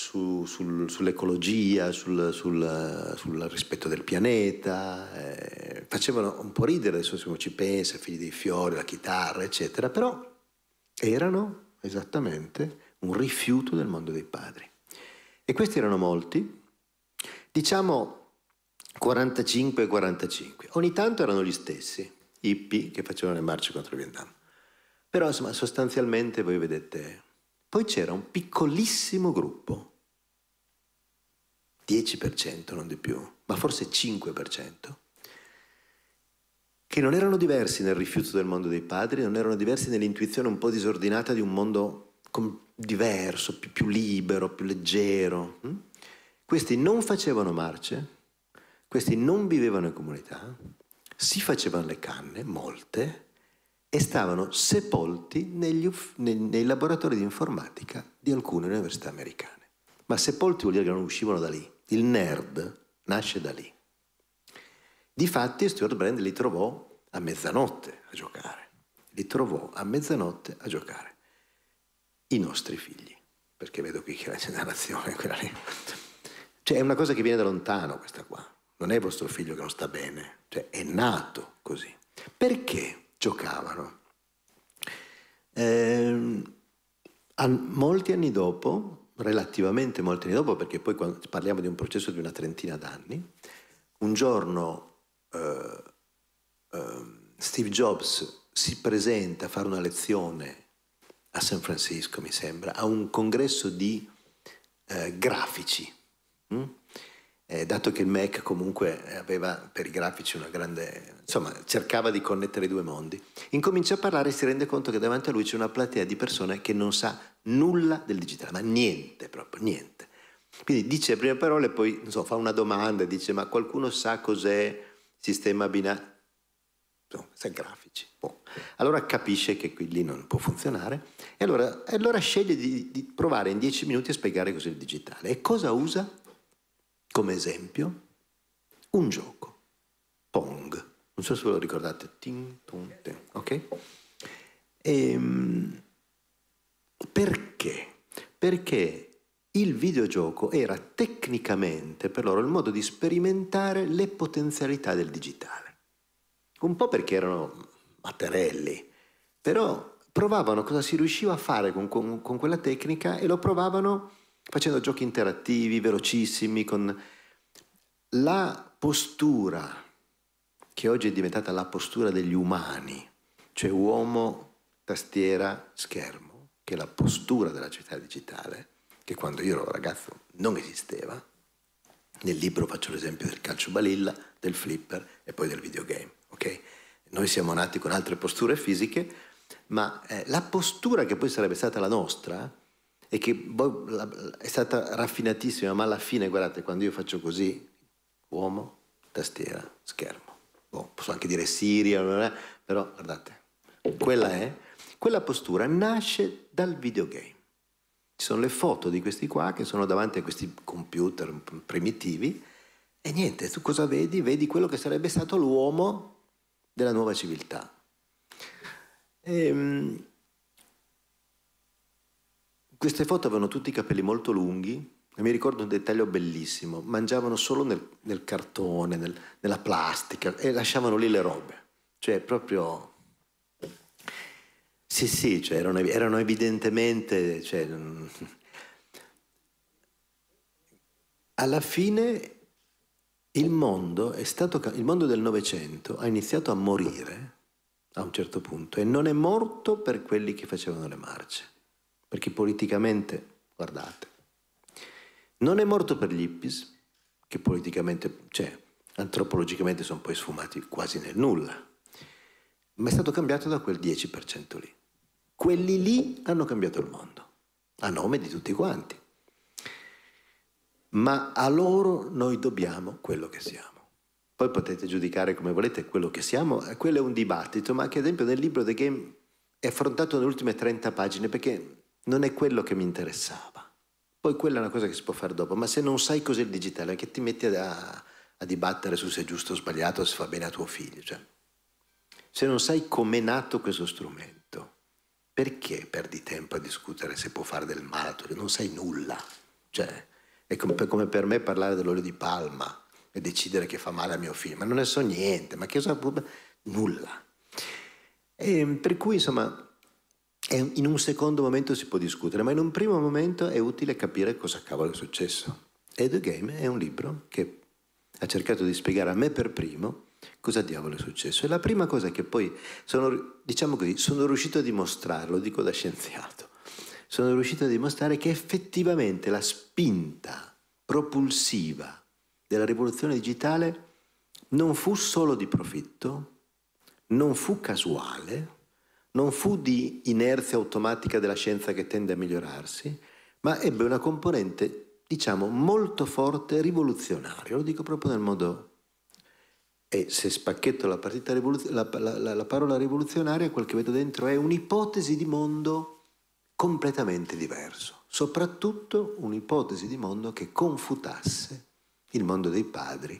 su, sul, sull'ecologia, sul, sul, sul, rispetto del pianeta, eh, facevano un po' ridere, adesso se ci pensa, figli dei fiori, la chitarra, eccetera, però erano esattamente un rifiuto del mondo dei padri. E questi erano molti, diciamo 45 e 45. Ogni tanto erano gli stessi, hippie che facevano le marce contro il Vietnam. Però insomma sostanzialmente voi vedete poi c'era un piccolissimo gruppo 10%, non di più, ma forse 5%, che non erano diversi nel rifiuto del mondo dei padri, non erano diversi nell'intuizione un po' disordinata di un mondo diverso, più, più libero, più leggero. Hm? Questi non facevano marce, questi non vivevano in comunità, si facevano le canne, molte, e stavano sepolti negli, nei, nei, laboratori di informatica di alcune università americane. Ma sepolti vuol dire che non uscivano da lì, il nerd nasce da lì. Difatti Stuart Brand li trovò a mezzanotte a giocare. Li trovò a mezzanotte a giocare. I nostri figli, perché vedo qui che la generazione è quella lì. Cioè è una cosa che viene da lontano questa qua. Non è vostro figlio che non sta bene, cioè è nato così. Perché giocavano? Eh, molti anni dopo relativamente molti anni dopo, perché poi parliamo di un processo di una trentina d'anni, un giorno eh, eh, Steve Jobs si presenta a fare una lezione a San Francisco, mi sembra, a un congresso di eh, grafici. Mm? eh, dato che il Mac comunque aveva per i grafici una grande... insomma, cercava di connettere i due mondi, incomincia a parlare e si rende conto che davanti a lui c'è una platea di persone che non sa nulla del digitale, ma niente proprio, niente. Quindi dice le prime parole, poi so, fa una domanda, dice ma qualcuno sa cos'è sistema binario? No, sa grafici. Boh. Allora capisce che qui lì non può funzionare e allora, allora sceglie di, di provare in dieci minuti a spiegare cos'è il digitale. E cosa usa? come esempio un gioco, Pong, non so se ve lo ricordate, ting, tong, ting, ok? Ehm, perché? Perché il videogioco era tecnicamente per loro il modo di sperimentare le potenzialità del digitale. Un po' perché erano materelli, però provavano cosa si riusciva a fare con, con, con quella tecnica e lo provavano facendo giochi interattivi, velocissimi, con la postura che oggi è diventata la postura degli umani, cioè uomo, tastiera, schermo, che è la postura della città digitale, che quando io ero ragazzo non esisteva. Nel libro faccio l'esempio del calcio balilla, del flipper e poi del videogame. Okay? Noi siamo nati con altre posture fisiche, ma eh, la postura che poi sarebbe stata la nostra, e che poi boh, è stata raffinatissima, ma alla fine, guardate, quando io faccio così, uomo, tastiera, schermo, oh, posso anche dire Siria, però guardate, quella è, quella postura nasce dal videogame. Ci sono le foto di questi qua che sono davanti a questi computer primitivi e niente, tu cosa vedi? Vedi quello che sarebbe stato l'uomo della nuova civiltà. E, ehm, queste foto avevano tutti i capelli molto lunghi e mi ricordo un dettaglio bellissimo, mangiavano solo nel, nel cartone, nel, nella plastica e lasciavano lì le robe, cioè proprio... Sì, sì, cioè, erano, erano, evidentemente... Cioè... Alla fine il mondo, è stato, il mondo del Novecento ha iniziato a morire a un certo punto e non è morto per quelli che facevano le marce perché politicamente, guardate, non è morto per gli hippies, che politicamente, cioè, antropologicamente sono poi sfumati quasi nel nulla, ma è stato cambiato da quel 10% lì. Quelli lì hanno cambiato il mondo, a nome di tutti quanti. Ma a loro noi dobbiamo quello che siamo. Poi potete giudicare come volete quello che siamo, eh, quello è un dibattito, ma che ad esempio nel libro The Game è affrontato nelle ultime 30 pagine perché non è quello che mi interessava. Poi quella è una cosa che si può fare dopo, ma se non sai cos'è il digitale, anche ti metti a, a dibattere su se è giusto o sbagliato, se fa bene a tuo figlio. Cioè, se non sai com'è nato questo strumento, perché perdi tempo a discutere se può fare del male? Non sai nulla. Cioè, è come per me parlare dell'olio di palma e decidere che fa male a mio figlio, ma non ne so niente, ma che cosa... Nulla. E ehm, per cui, insomma, e in un secondo momento si può discutere, ma in un primo momento è utile capire cosa cavolo è successo. E The Game è un libro che ha cercato di spiegare a me per primo cosa diavolo è successo. E la prima cosa che poi sono, diciamo così, sono riuscito a dimostrare, lo dico da scienziato, sono riuscito a dimostrare che effettivamente la spinta propulsiva della rivoluzione digitale non fu solo di profitto, non fu casuale, non fu di inerzia automatica della scienza che tende a migliorarsi, ma ebbe una componente, diciamo, molto forte rivoluzionaria, lo dico proprio nel modo... E se spacchetto la, rivoluz... la, la, la parola rivoluzionaria, quel che vedo dentro è un'ipotesi di mondo completamente diverso, soprattutto un'ipotesi di mondo che confutasse il mondo dei padri,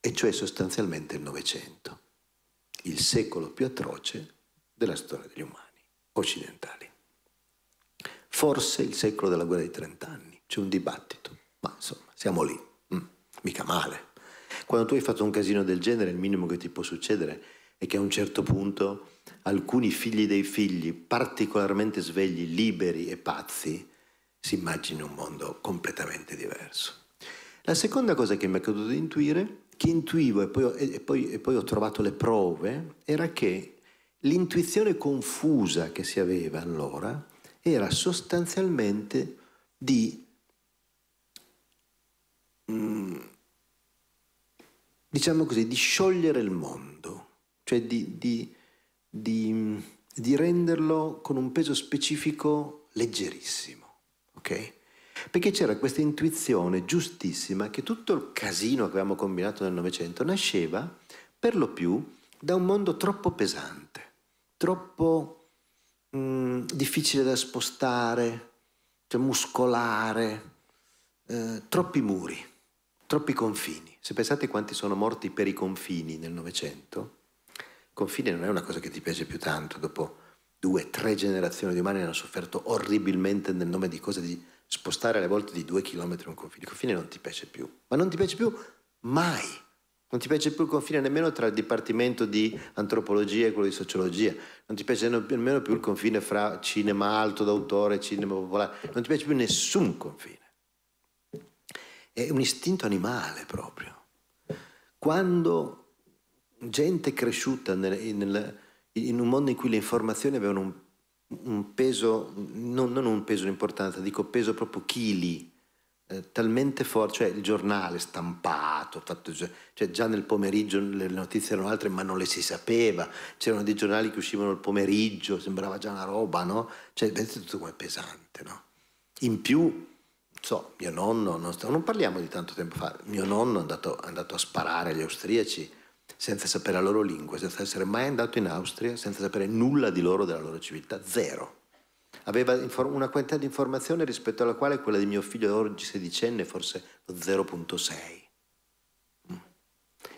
e cioè sostanzialmente il Novecento, il secolo più atroce della storia degli umani occidentali. Forse il secolo della guerra dei trent'anni, c'è un dibattito, ma insomma, siamo lì, mm, mica male. Quando tu hai fatto un casino del genere, il minimo che ti può succedere è che a un certo punto alcuni figli dei figli, particolarmente svegli, liberi e pazzi, si immaginano un mondo completamente diverso. La seconda cosa che mi è accaduto di intuire, che intuivo e poi, e, poi, e poi ho trovato le prove, era che L'intuizione confusa che si aveva allora era sostanzialmente di mm, diciamo così, di sciogliere il mondo, cioè di, di, di, di renderlo con un peso specifico leggerissimo, ok? Perché c'era questa intuizione giustissima che tutto il casino che avevamo combinato nel Novecento nasceva per lo più da un mondo troppo pesante troppo mh, mm, difficile da spostare, cioè muscolare, eh, troppi muri, troppi confini. Se pensate quanti sono morti per i confini nel Novecento, confine non è una cosa che ti piace più tanto, dopo due, tre generazioni di umani hanno sofferto orribilmente nel nome di cosa di spostare alle volte di due chilometri un confine. Il confine non ti piace più, ma non ti piace più mai non ti piace più il confine nemmeno tra il dipartimento di antropologia e quello di sociologia, non ti piace nemmeno più il confine fra cinema alto d'autore e cinema popolare, non ti piace più nessun confine. È un istinto animale proprio. Quando gente cresciuta nel, nel, in un mondo in cui le informazioni avevano un, un peso, non, non un peso, di importanza, dico peso proprio chili, eh, talmente forte, cioè il giornale stampato, fatto, cioè già nel pomeriggio le notizie erano altre ma non le si sapeva, c'erano dei giornali che uscivano il pomeriggio, sembrava già una roba, no? Cioè vedete tutto come pesante, no? In più, so, mio nonno, non, sta, non, parliamo di tanto tempo fa, mio nonno è andato, è andato a sparare agli austriaci senza sapere la loro lingua, senza essere mai andato in Austria, senza sapere nulla di loro, della loro civiltà, zero aveva una quantità di informazione rispetto alla quale quella di mio figlio oggi sedicenne forse lo 0.6. Mm.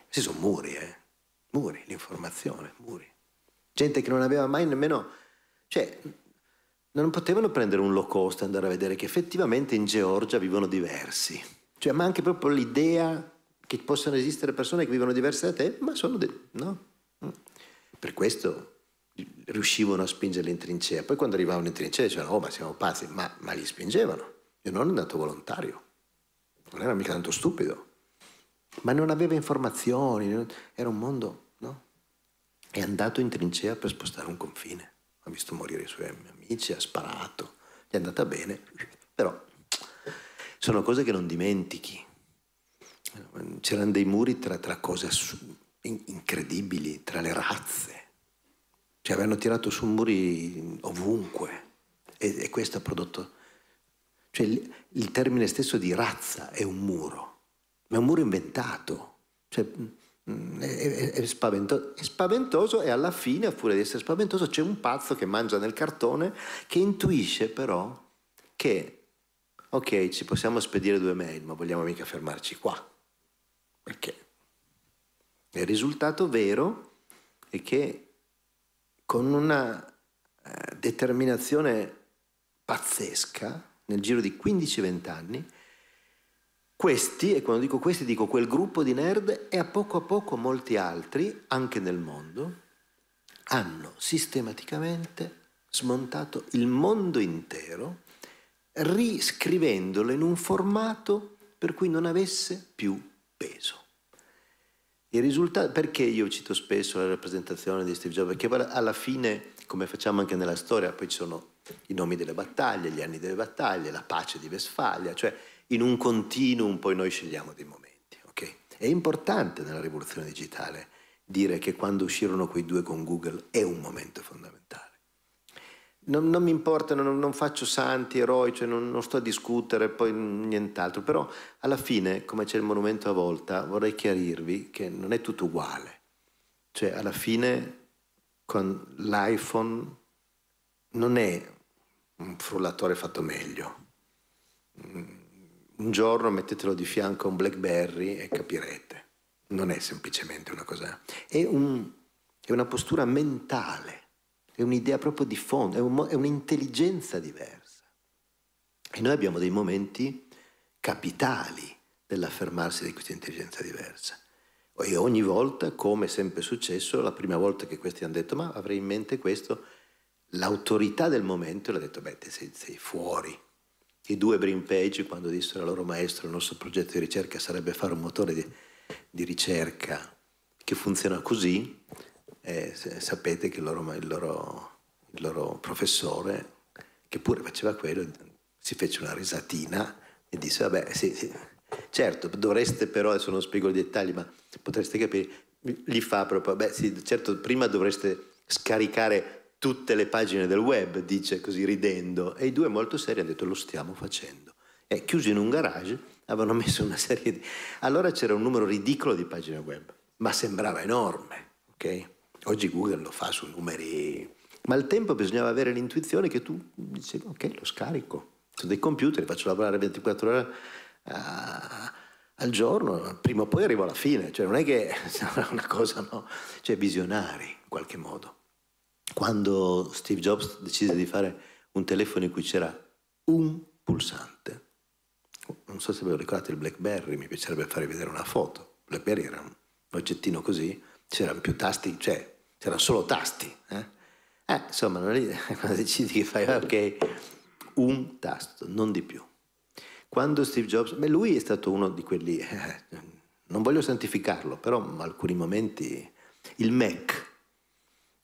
Sì, sono muri, eh? Muri, l'informazione, muri. Gente che non aveva mai nemmeno... Cioè, non potevano prendere un low cost e andare a vedere che effettivamente in Georgia vivono diversi. Cioè, ma anche proprio l'idea che possano esistere persone che vivono diverse da te, ma sono... De- no? Mm. Per questo riuscivano a spingerli in trincea. Poi quando arrivavano in trincea dicevano, oh ma siamo pazzi, ma, ma li spingevano. Io non ero andato volontario, non era mica tanto stupido, ma non aveva informazioni, era un mondo, no? È andato in trincea per spostare un confine, ha visto morire i suoi amici, ha sparato, gli è andata bene, però sono cose che non dimentichi. C'erano dei muri tra, tra cose incredibili, tra le razze cioè avevano tirato su muri ovunque e, e questo ha prodotto... Cioè il, il, termine stesso di razza è un muro, ma è un muro inventato. Cioè, mm, è, è, spaventoso, è, spaventoso, e alla fine, a furia di essere spaventoso, c'è un pazzo che mangia nel cartone che intuisce però che, ok, ci possiamo spedire due mail, ma vogliamo mica fermarci qua. Perché? Il risultato vero è che con una eh, determinazione pazzesca, nel giro di 15-20 anni, questi, e quando dico questi dico quel gruppo di nerd e a poco a poco molti altri, anche nel mondo, hanno sistematicamente smontato il mondo intero, riscrivendolo in un formato per cui non avesse più peso. Risultato, perché io cito spesso la rappresentazione di Steve Jobs? Perché alla fine, come facciamo anche nella storia, poi ci sono i nomi delle battaglie, gli anni delle battaglie, la pace di Vesfalia, cioè in un continuum poi noi scegliamo dei momenti. Okay? È importante nella rivoluzione digitale dire che quando uscirono quei due con Google è un momento fondamentale non, non mi importa, non, non, faccio santi, eroi, cioè non, non sto a discutere, poi nient'altro, però alla fine, come c'è il monumento a volta, vorrei chiarirvi che non è tutto uguale. Cioè alla fine con l'iPhone non è un frullatore fatto meglio. Un giorno mettetelo di fianco a un Blackberry e capirete. Non è semplicemente una cosa, è, un, è una postura mentale è un'idea proprio di fondo, è, un, è un'intelligenza diversa. E noi abbiamo dei momenti capitali dell'affermarsi di questa intelligenza diversa. E ogni volta, come è sempre successo, la prima volta che questi hanno detto ma avrei in mente questo, l'autorità del momento l'ha detto beh te sei, sei fuori. I due Page, quando dissero al loro maestro il nostro progetto di ricerca sarebbe fare un motore di, di ricerca che funziona così, eh, sapete che il loro, il, loro, il loro, professore, che pure faceva quello, si fece una risatina e disse, vabbè, sì, sì, certo, dovreste però, adesso non spiego i dettagli, ma potreste capire, gli fa proprio, beh sì, certo, prima dovreste scaricare tutte le pagine del web, dice così ridendo, e i due molto seri hanno detto lo stiamo facendo. E chiusi in un garage avevano messo una serie di... Allora c'era un numero ridicolo di pagine web, ma sembrava enorme, ok? Oggi Google lo fa su numeri... Ma al tempo bisognava avere l'intuizione che tu dicevi, ok, lo scarico. Sono dei computer, li faccio lavorare 24 ore a, ah, al giorno, prima o poi arrivo alla fine. Cioè non è che sarà una cosa, no? Cioè visionari, in qualche modo. Quando Steve Jobs decise di fare un telefono in cui c'era un pulsante, non so se ve lo ricordate il Blackberry, mi piacerebbe farvi vedere una foto. Blackberry era un oggettino così, c'erano più tasti, cioè c'erano solo tasti. Eh? Eh, insomma, quando decidi che fai, ok, un tasto, non di più. Quando Steve Jobs, beh, lui è stato uno di quelli, eh, non voglio santificarlo, però in alcuni momenti, il Mac,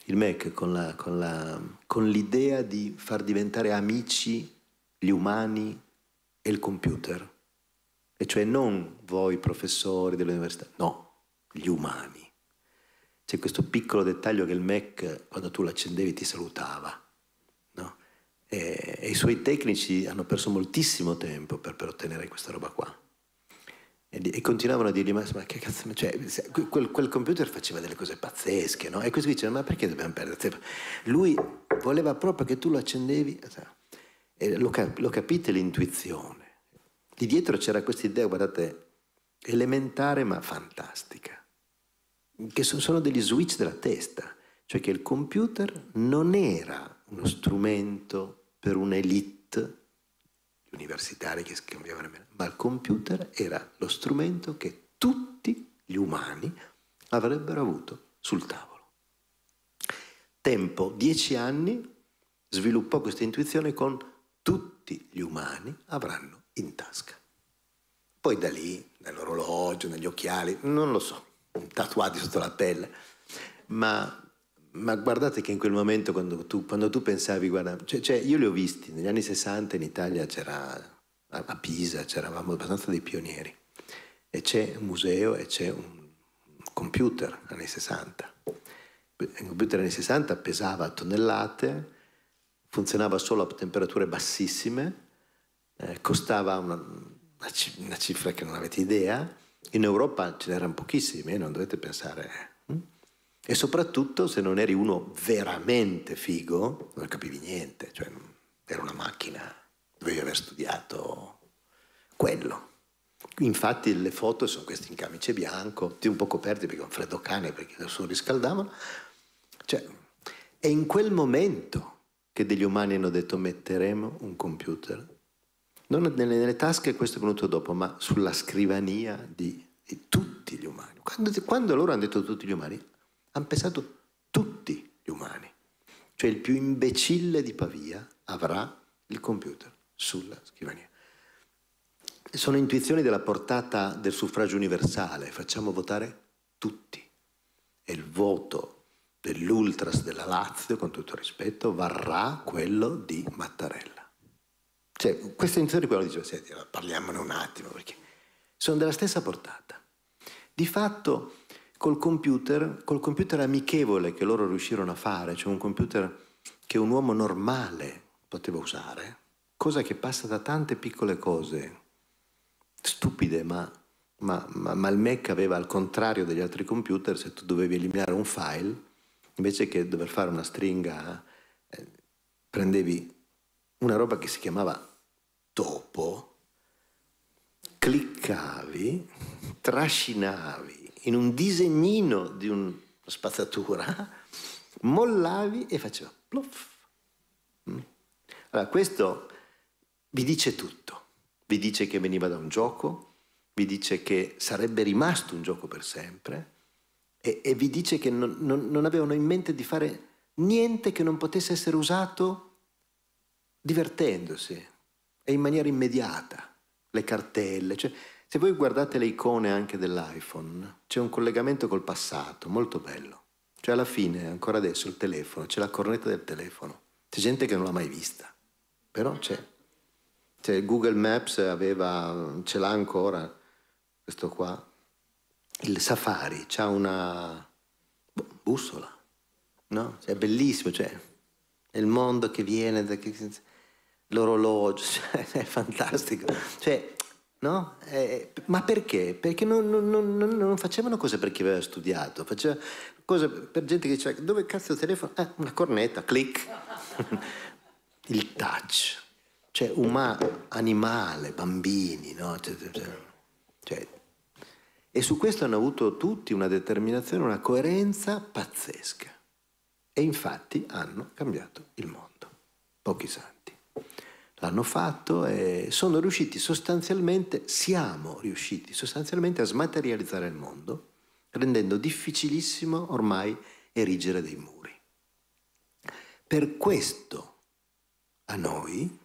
il Mac con, la, con, la, con l'idea di far diventare amici gli umani e il computer, e cioè non voi professori dell'università, no, gli umani c'è questo piccolo dettaglio che il Mac quando tu l'accendevi ti salutava. No? E, e, i suoi tecnici hanno perso moltissimo tempo per, per ottenere questa roba qua. E, e continuavano a dirgli, ma, ma che cazzo, ma cioè, quel, quel, computer faceva delle cose pazzesche, no? E così dicevano, ma perché dobbiamo perdere tempo? Lui voleva proprio che tu lo accendevi, lo, cap- lo capite l'intuizione. Lì dietro c'era questa idea, guardate, elementare ma fantastica che sono degli switch della testa, cioè che il computer non era uno strumento per un'elite universitaria che scambiavano meno, ma il computer era lo strumento che tutti gli umani avrebbero avuto sul tavolo. Tempo, dieci anni, sviluppò questa intuizione con tutti gli umani avranno in tasca. Poi da lì, nell'orologio, negli occhiali, non lo so, tatuati sotto la pelle, ma, ma guardate che in quel momento quando tu, quando tu pensavi, guarda, cioè, cioè, io li ho visti, negli anni 60 in Italia c'era, a Pisa c'eravamo abbastanza dei pionieri, e c'è un museo e c'è un computer anni 60. Il computer anni 60 pesava tonnellate, funzionava solo a temperature bassissime, eh, costava una, una, cifra che non avete idea, in Europa ce n'erano pochissimi, eh, non dovete pensare. Eh. Mm? E soprattutto se non eri uno veramente figo, non capivi niente, cioè era una macchina, dovevi aver studiato quello. Infatti le foto sono queste in camice bianco, tutti un po' coperti perché un freddo cane, perché lo riscaldavano. Cioè, è in quel momento che degli umani hanno detto metteremo un computer non nelle, nelle tasche, questo è venuto dopo, ma sulla scrivania di, di tutti gli umani. Quando, quando loro hanno detto tutti gli umani, hanno pensato tutti gli umani. Cioè il più imbecille di Pavia avrà il computer sulla scrivania. Sono intuizioni della portata del suffragio universale, facciamo votare tutti. E il voto dell'ultras della Lazio, con tutto rispetto, varrà quello di Mattarella. Cioè, questo intitore quello diceva, senti, parliamone un attimo, perché sono della stessa portata. Di fatto, col computer, col computer amichevole che loro riuscirono a fare, cioè un computer che un uomo normale poteva usare, cosa che passa da tante piccole cose, stupide, ma, ma, ma, ma il Mac aveva al contrario degli altri computer, se tu dovevi eliminare un file, invece che dover fare una stringa, eh, prendevi una roba che si chiamava dopo cliccavi, trascinavi in un disegnino di una spazzatura, mollavi e faceva plof. Mm. Allora, questo vi dice tutto. Vi dice che veniva da un gioco, vi dice che sarebbe rimasto un gioco per sempre e, e vi dice che non, non, non avevano in mente di fare niente che non potesse essere usato divertendosi e in maniera immediata, le cartelle. Cioè, se voi guardate le icone anche dell'iPhone, c'è un collegamento col passato molto bello. Cioè alla fine, ancora adesso, il telefono, c'è la cornetta del telefono. C'è gente che non l'ha mai vista, però c'è. Cioè, Google Maps aveva, ce l'ha ancora, questo qua. Il Safari ha una boh, bussola, no? Cioè, è bellissimo, cioè, è il mondo che viene da l'orologio, cioè, è fantastico. Cioè, no? Eh, eh ma perché? Perché non, non, non, non, facevano cose per chi aveva studiato, facevano cose per gente che diceva dove cazzo il telefono? Eh, una cornetta, clic. il touch, cioè umano, animale, bambini, no? Cioè cioè, cioè, cioè, e su questo hanno avuto tutti una determinazione, una coerenza pazzesca. E infatti hanno cambiato il mondo. Pochi sanno l'hanno fatto e sono riusciti sostanzialmente, siamo riusciti sostanzialmente a smaterializzare il mondo, rendendo difficilissimo ormai erigere dei muri. Per questo a noi,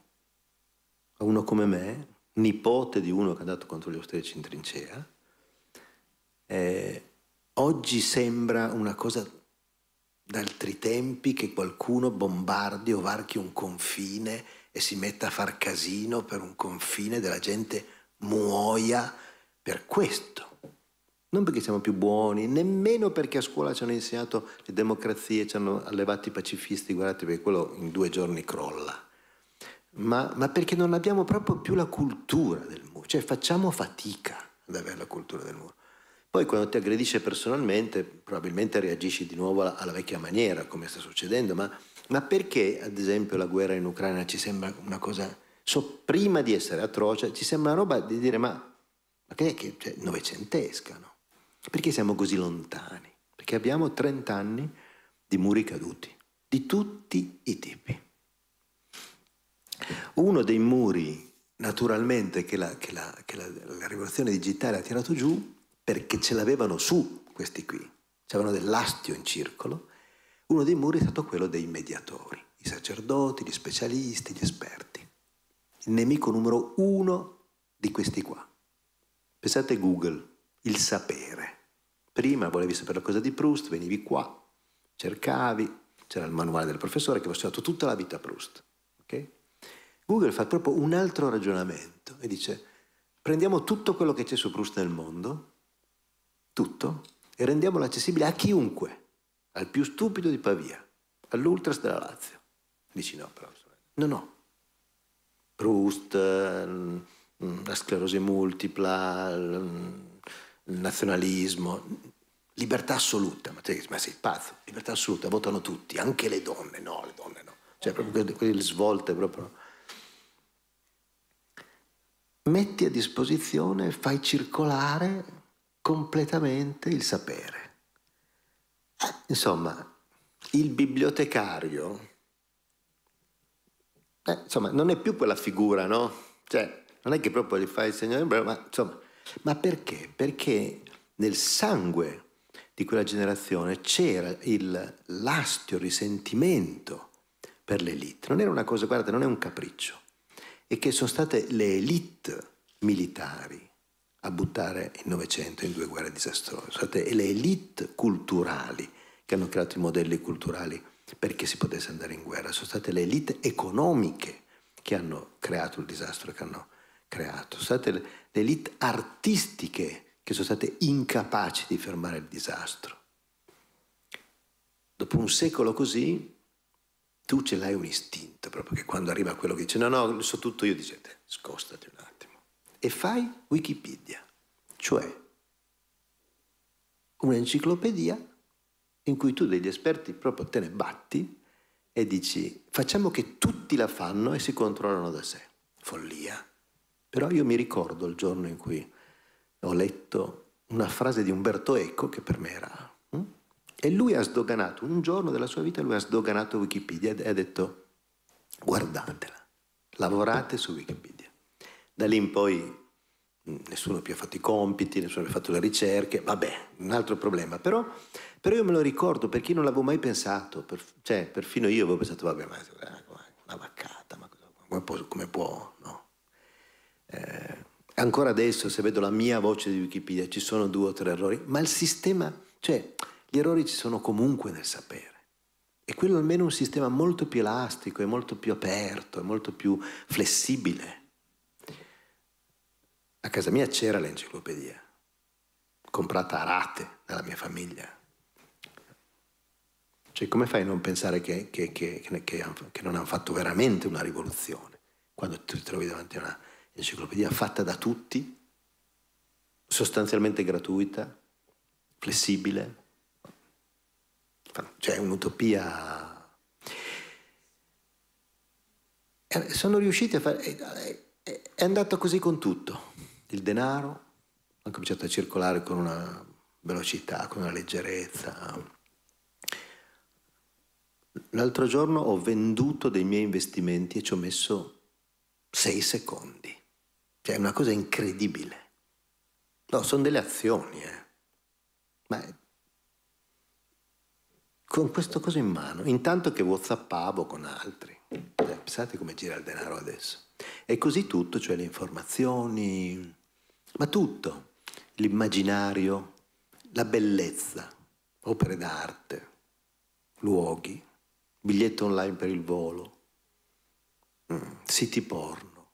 a uno come me, nipote di uno che è andato contro gli austriaci in trincea, eh, oggi sembra una cosa d'altri tempi che qualcuno bombardi o varchi un confine e si metta a far casino per un confine della gente muoia per questo. Non perché siamo più buoni, nemmeno perché a scuola ci hanno insegnato le democrazie, ci hanno allevato i pacifisti, guardate perché quello in due giorni crolla. Ma, ma, perché non abbiamo proprio più la cultura del muro, cioè facciamo fatica ad avere la cultura del muro. Poi quando ti aggredisce personalmente probabilmente reagisci di nuovo alla, alla vecchia maniera, come sta succedendo, ma ma perché, ad esempio, la guerra in Ucraina ci sembra una cosa, so, prima di essere atroce, ci sembra una roba di dire ma, ma che è che, cioè, novecentesca, no? Perché siamo così lontani? Perché abbiamo 30 anni di muri caduti, di tutti i tipi. Uno dei muri, naturalmente, che la, che la, che la, la rivoluzione digitale ha tirato giù, perché ce l'avevano su questi qui, c'avevano dell'astio in circolo, uno dei muri è stato quello dei mediatori, i sacerdoti, gli specialisti, gli esperti. Il nemico numero uno di questi qua. Pensate Google, il sapere. Prima volevi sapere cosa di Proust, venivi qua, cercavi, c'era il manuale del professore che aveva studiato tutta la vita Proust. Okay? Google fa proprio un altro ragionamento e dice prendiamo tutto quello che c'è su Proust nel mondo, tutto, e rendiamolo accessibile a chiunque al più stupido di Pavia, all'ultras della Lazio. Dici no, però. No, no. Proust, mm, la sclerosi multipla, il nazionalismo, libertà assoluta. Ma, te, ma sei pazzo, libertà assoluta, votano tutti, anche le donne, no, le donne no. Cioè, proprio quelle svolte proprio metti a disposizione, fai circolare completamente il sapere. Insomma, il bibliotecario eh, insomma, non è più quella figura, no? Cioè, non è che proprio gli fai il segno in breve, ma insomma, ma perché? Perché nel sangue di quella generazione c'era il lastio risentimento per l'elite. Non era una cosa, guardate, non è un capriccio. E che sono state le elite militari a buttare il Novecento in due guerre disastrose. State le elite culturali che hanno creato i modelli culturali perché si potesse andare in guerra, sono state le elite economiche che hanno creato il disastro che hanno creato, sono state le elite artistiche che sono state incapaci di fermare il disastro. Dopo un secolo così, tu ce l'hai un istinto, proprio che quando arriva quello che dice no, no, so tutto io, dice scostati un attimo e fai Wikipedia, cioè un'enciclopedia in cui tu degli esperti proprio te ne batti e dici facciamo che tutti la fanno e si controllano da sé. Follia. Però io mi ricordo il giorno in cui ho letto una frase di Umberto Eco che per me era... Hm? E lui ha sdoganato, un giorno della sua vita lui ha sdoganato Wikipedia e ha detto guardatela, lavorate su Wikipedia. Da lì in poi mm, nessuno più ha fatto i compiti, nessuno più ha fatto le ricerche, vabbè, un altro problema, però, però io me lo ricordo perché io non l'avevo mai pensato, per, cioè perfino io avevo pensato, vabbè, ma eh, una vaccata, ma come può, come può no? Eh, ancora adesso se vedo la mia voce di Wikipedia ci sono due o tre errori, ma il sistema, cioè gli errori ci sono comunque nel sapere. E quello almeno è un sistema molto più elastico, è molto più aperto, è molto più flessibile a casa mia c'era l'enciclopedia, comprata a rate dalla mia famiglia. Cioè, come fai a non pensare che, che, che, che non hanno fatto veramente una rivoluzione quando ti trovi davanti a una enciclopedia fatta da tutti, sostanzialmente gratuita, flessibile? Cioè, è un'utopia. Eh, sono riusciti a fare. Eh, eh, è andato così con tutto il denaro ha cominciato a circolare con una velocità, con una leggerezza. L'altro giorno ho venduto dei miei investimenti e ci ho messo sei secondi. Cioè è una cosa incredibile. No, sono delle azioni, eh. Ma con questa cosa in mano, intanto che whatsappavo con altri. Eh, pensate come gira il denaro adesso. E così tutto, cioè le informazioni, ma tutto, l'immaginario, la bellezza, opere d'arte, luoghi, biglietto online per il volo, mm, siti porno,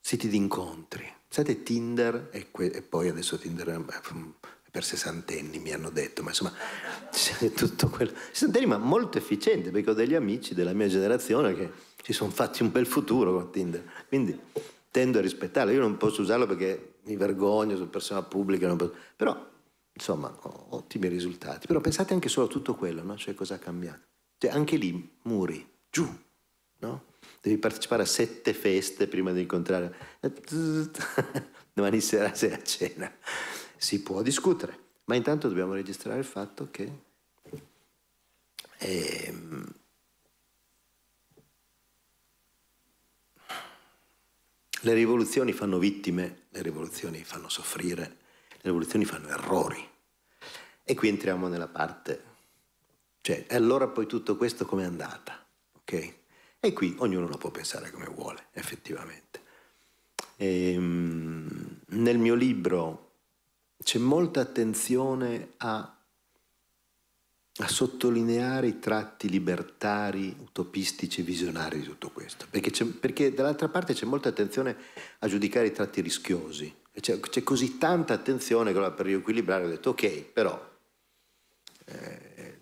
siti di incontri. Sapete Tinder e, que- e, poi adesso Tinder eh, mm, è per sessantenni mi hanno detto, ma insomma c'è tutto quello. Sessantenni ma molto efficiente perché ho degli amici della mia generazione che si sono fatti un bel futuro con Tinder. Quindi tendo a rispettarlo. Io non posso usarlo perché mi vergogno, sono persona pubblica, però insomma ho ottimi risultati. Però pensate anche solo a tutto quello, no? cioè cosa ha cambiato. Cioè, anche lì muri, giù, no? Devi partecipare a sette feste prima di incontrare. Domani sera sei a cena. Si può discutere, ma intanto dobbiamo registrare il fatto che... Ehm, Le rivoluzioni fanno vittime, le rivoluzioni fanno soffrire, le rivoluzioni fanno errori. E qui entriamo nella parte, cioè, e allora poi tutto questo com'è andata, ok? E qui ognuno lo può pensare come vuole, effettivamente. E, ehm, nel mio libro c'è molta attenzione a a sottolineare i tratti libertari, utopistici e visionari di tutto questo. Perché, c'è, perché dall'altra parte c'è molta attenzione a giudicare i tratti rischiosi. C'è, c'è così tanta attenzione che per riequilibrare ho detto ok, però eh,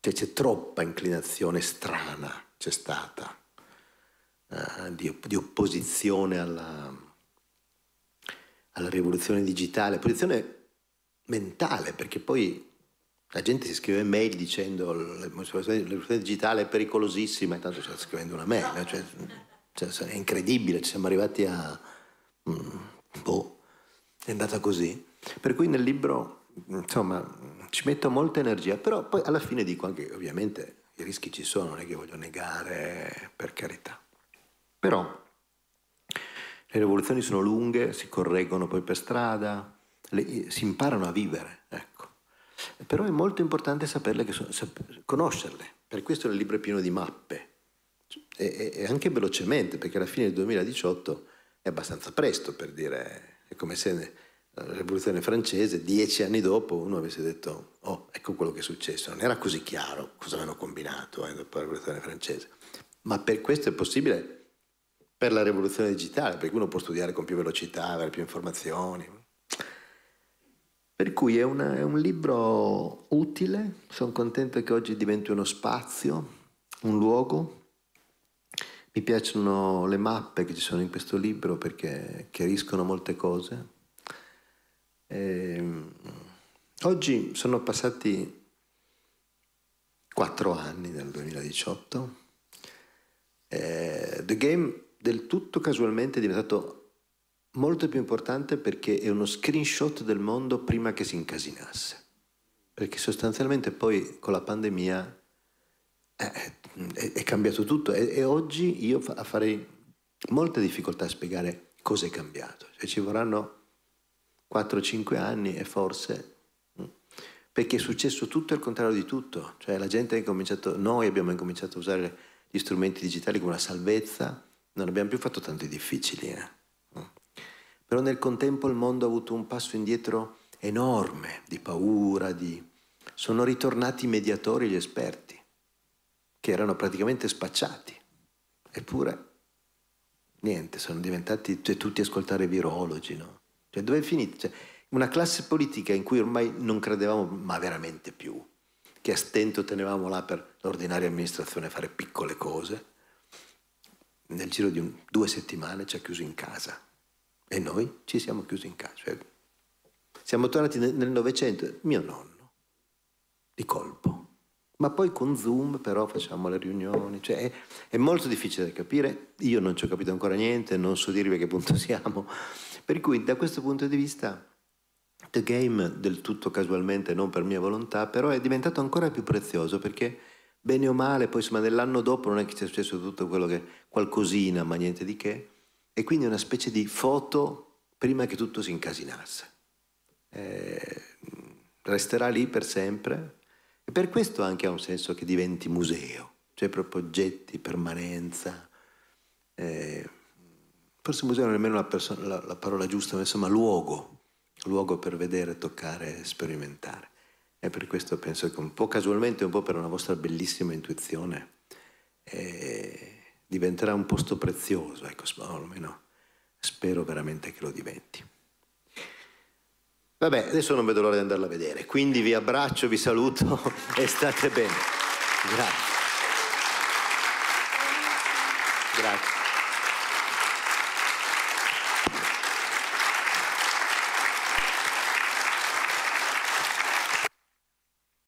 cioè c'è troppa inclinazione strana, c'è stata, eh, di, di, opposizione alla, alla rivoluzione digitale, opposizione mentale, perché poi la gente si scrive mail dicendo l'università digitale è pericolosissima, e tanto sta scrivendo una mail, cioè, cioè, è incredibile, ci siamo arrivati a... Mm, boh, è andata così. Per cui nel libro, insomma, ci metto molta energia, però poi alla fine dico anche, ovviamente, i rischi ci sono, non è che voglio negare, per carità. Però le rivoluzioni sono lunghe, si correggono poi per strada, le, si imparano a vivere, ecco. Però è molto importante saperle che sono, sap- conoscerle. Per questo il libro è pieno di mappe. E, e, anche velocemente, perché alla fine del 2018 è abbastanza presto per dire, è come se la rivoluzione francese, dieci anni dopo, uno avesse detto, oh, ecco quello che è successo. Non era così chiaro cosa avevano combinato eh, dopo la rivoluzione francese. Ma per questo è possibile per la rivoluzione digitale, perché uno può studiare con più velocità, avere più informazioni. Per cui è, una, è un libro utile, sono contento che oggi diventi uno spazio, un luogo. Mi piacciono le mappe che ci sono in questo libro perché chiariscono molte cose. E ehm, oggi sono passati quattro anni dal 2018. E, eh, The Game del tutto casualmente è diventato molto più importante perché è uno screenshot del mondo prima che si incasinasse. Perché sostanzialmente poi con la pandemia è, eh, è, è cambiato tutto e, e oggi io fa, farei molta difficoltà a spiegare cosa è cambiato. Cioè, ci vorranno 4-5 anni e forse mm, perché è successo tutto il contrario di tutto, cioè la gente ha incominciato, noi abbiamo incominciato a usare gli strumenti digitali come una salvezza, non abbiamo più fatto tanti difficili. Eh? Però nel contempo il mondo ha avuto un passo indietro enorme di paura, di... sono ritornati i mediatori, gli esperti, che erano praticamente spacciati. Eppure, niente, sono diventati cioè, tutti ascoltare virologi, no? Cioè, dove è finito? Cioè, una classe politica in cui ormai non credevamo, ma veramente più, che a stento tenevamo là per l'ordinaria amministrazione a fare piccole cose, nel giro di un, due settimane ci ha chiuso in casa. E noi ci siamo chiusi in casa. Cioè, siamo tornati nel Novecento, mio nonno, di colpo. Ma poi con Zoom però facciamo le riunioni, cioè è, è molto difficile da capire, io non ci ho capito ancora niente, non so dirvi a che punto siamo. Per cui da questo punto di vista The Game, del tutto casualmente, non per mia volontà, però è diventato ancora più prezioso perché bene o male, poi insomma nell'anno dopo non è che sia successo tutto quello che qualcosina, ma niente di che e quindi una specie di foto prima che tutto si incasinasse. Eh, resterà lì per sempre e per questo anche ha un senso che diventi museo, cioè proprio oggetti, permanenza. Eh, forse museo non è nemmeno la, persona, la, la parola giusta, ma insomma luogo, luogo per vedere, toccare, sperimentare. E per questo penso che un po' casualmente, un po' per una vostra bellissima intuizione, eh, diventerà un posto prezioso, ecco, almeno spero veramente che lo diventi. Vabbè, adesso non vedo l'ora di andarla a vedere, quindi vi abbraccio, vi saluto e state bene. Grazie.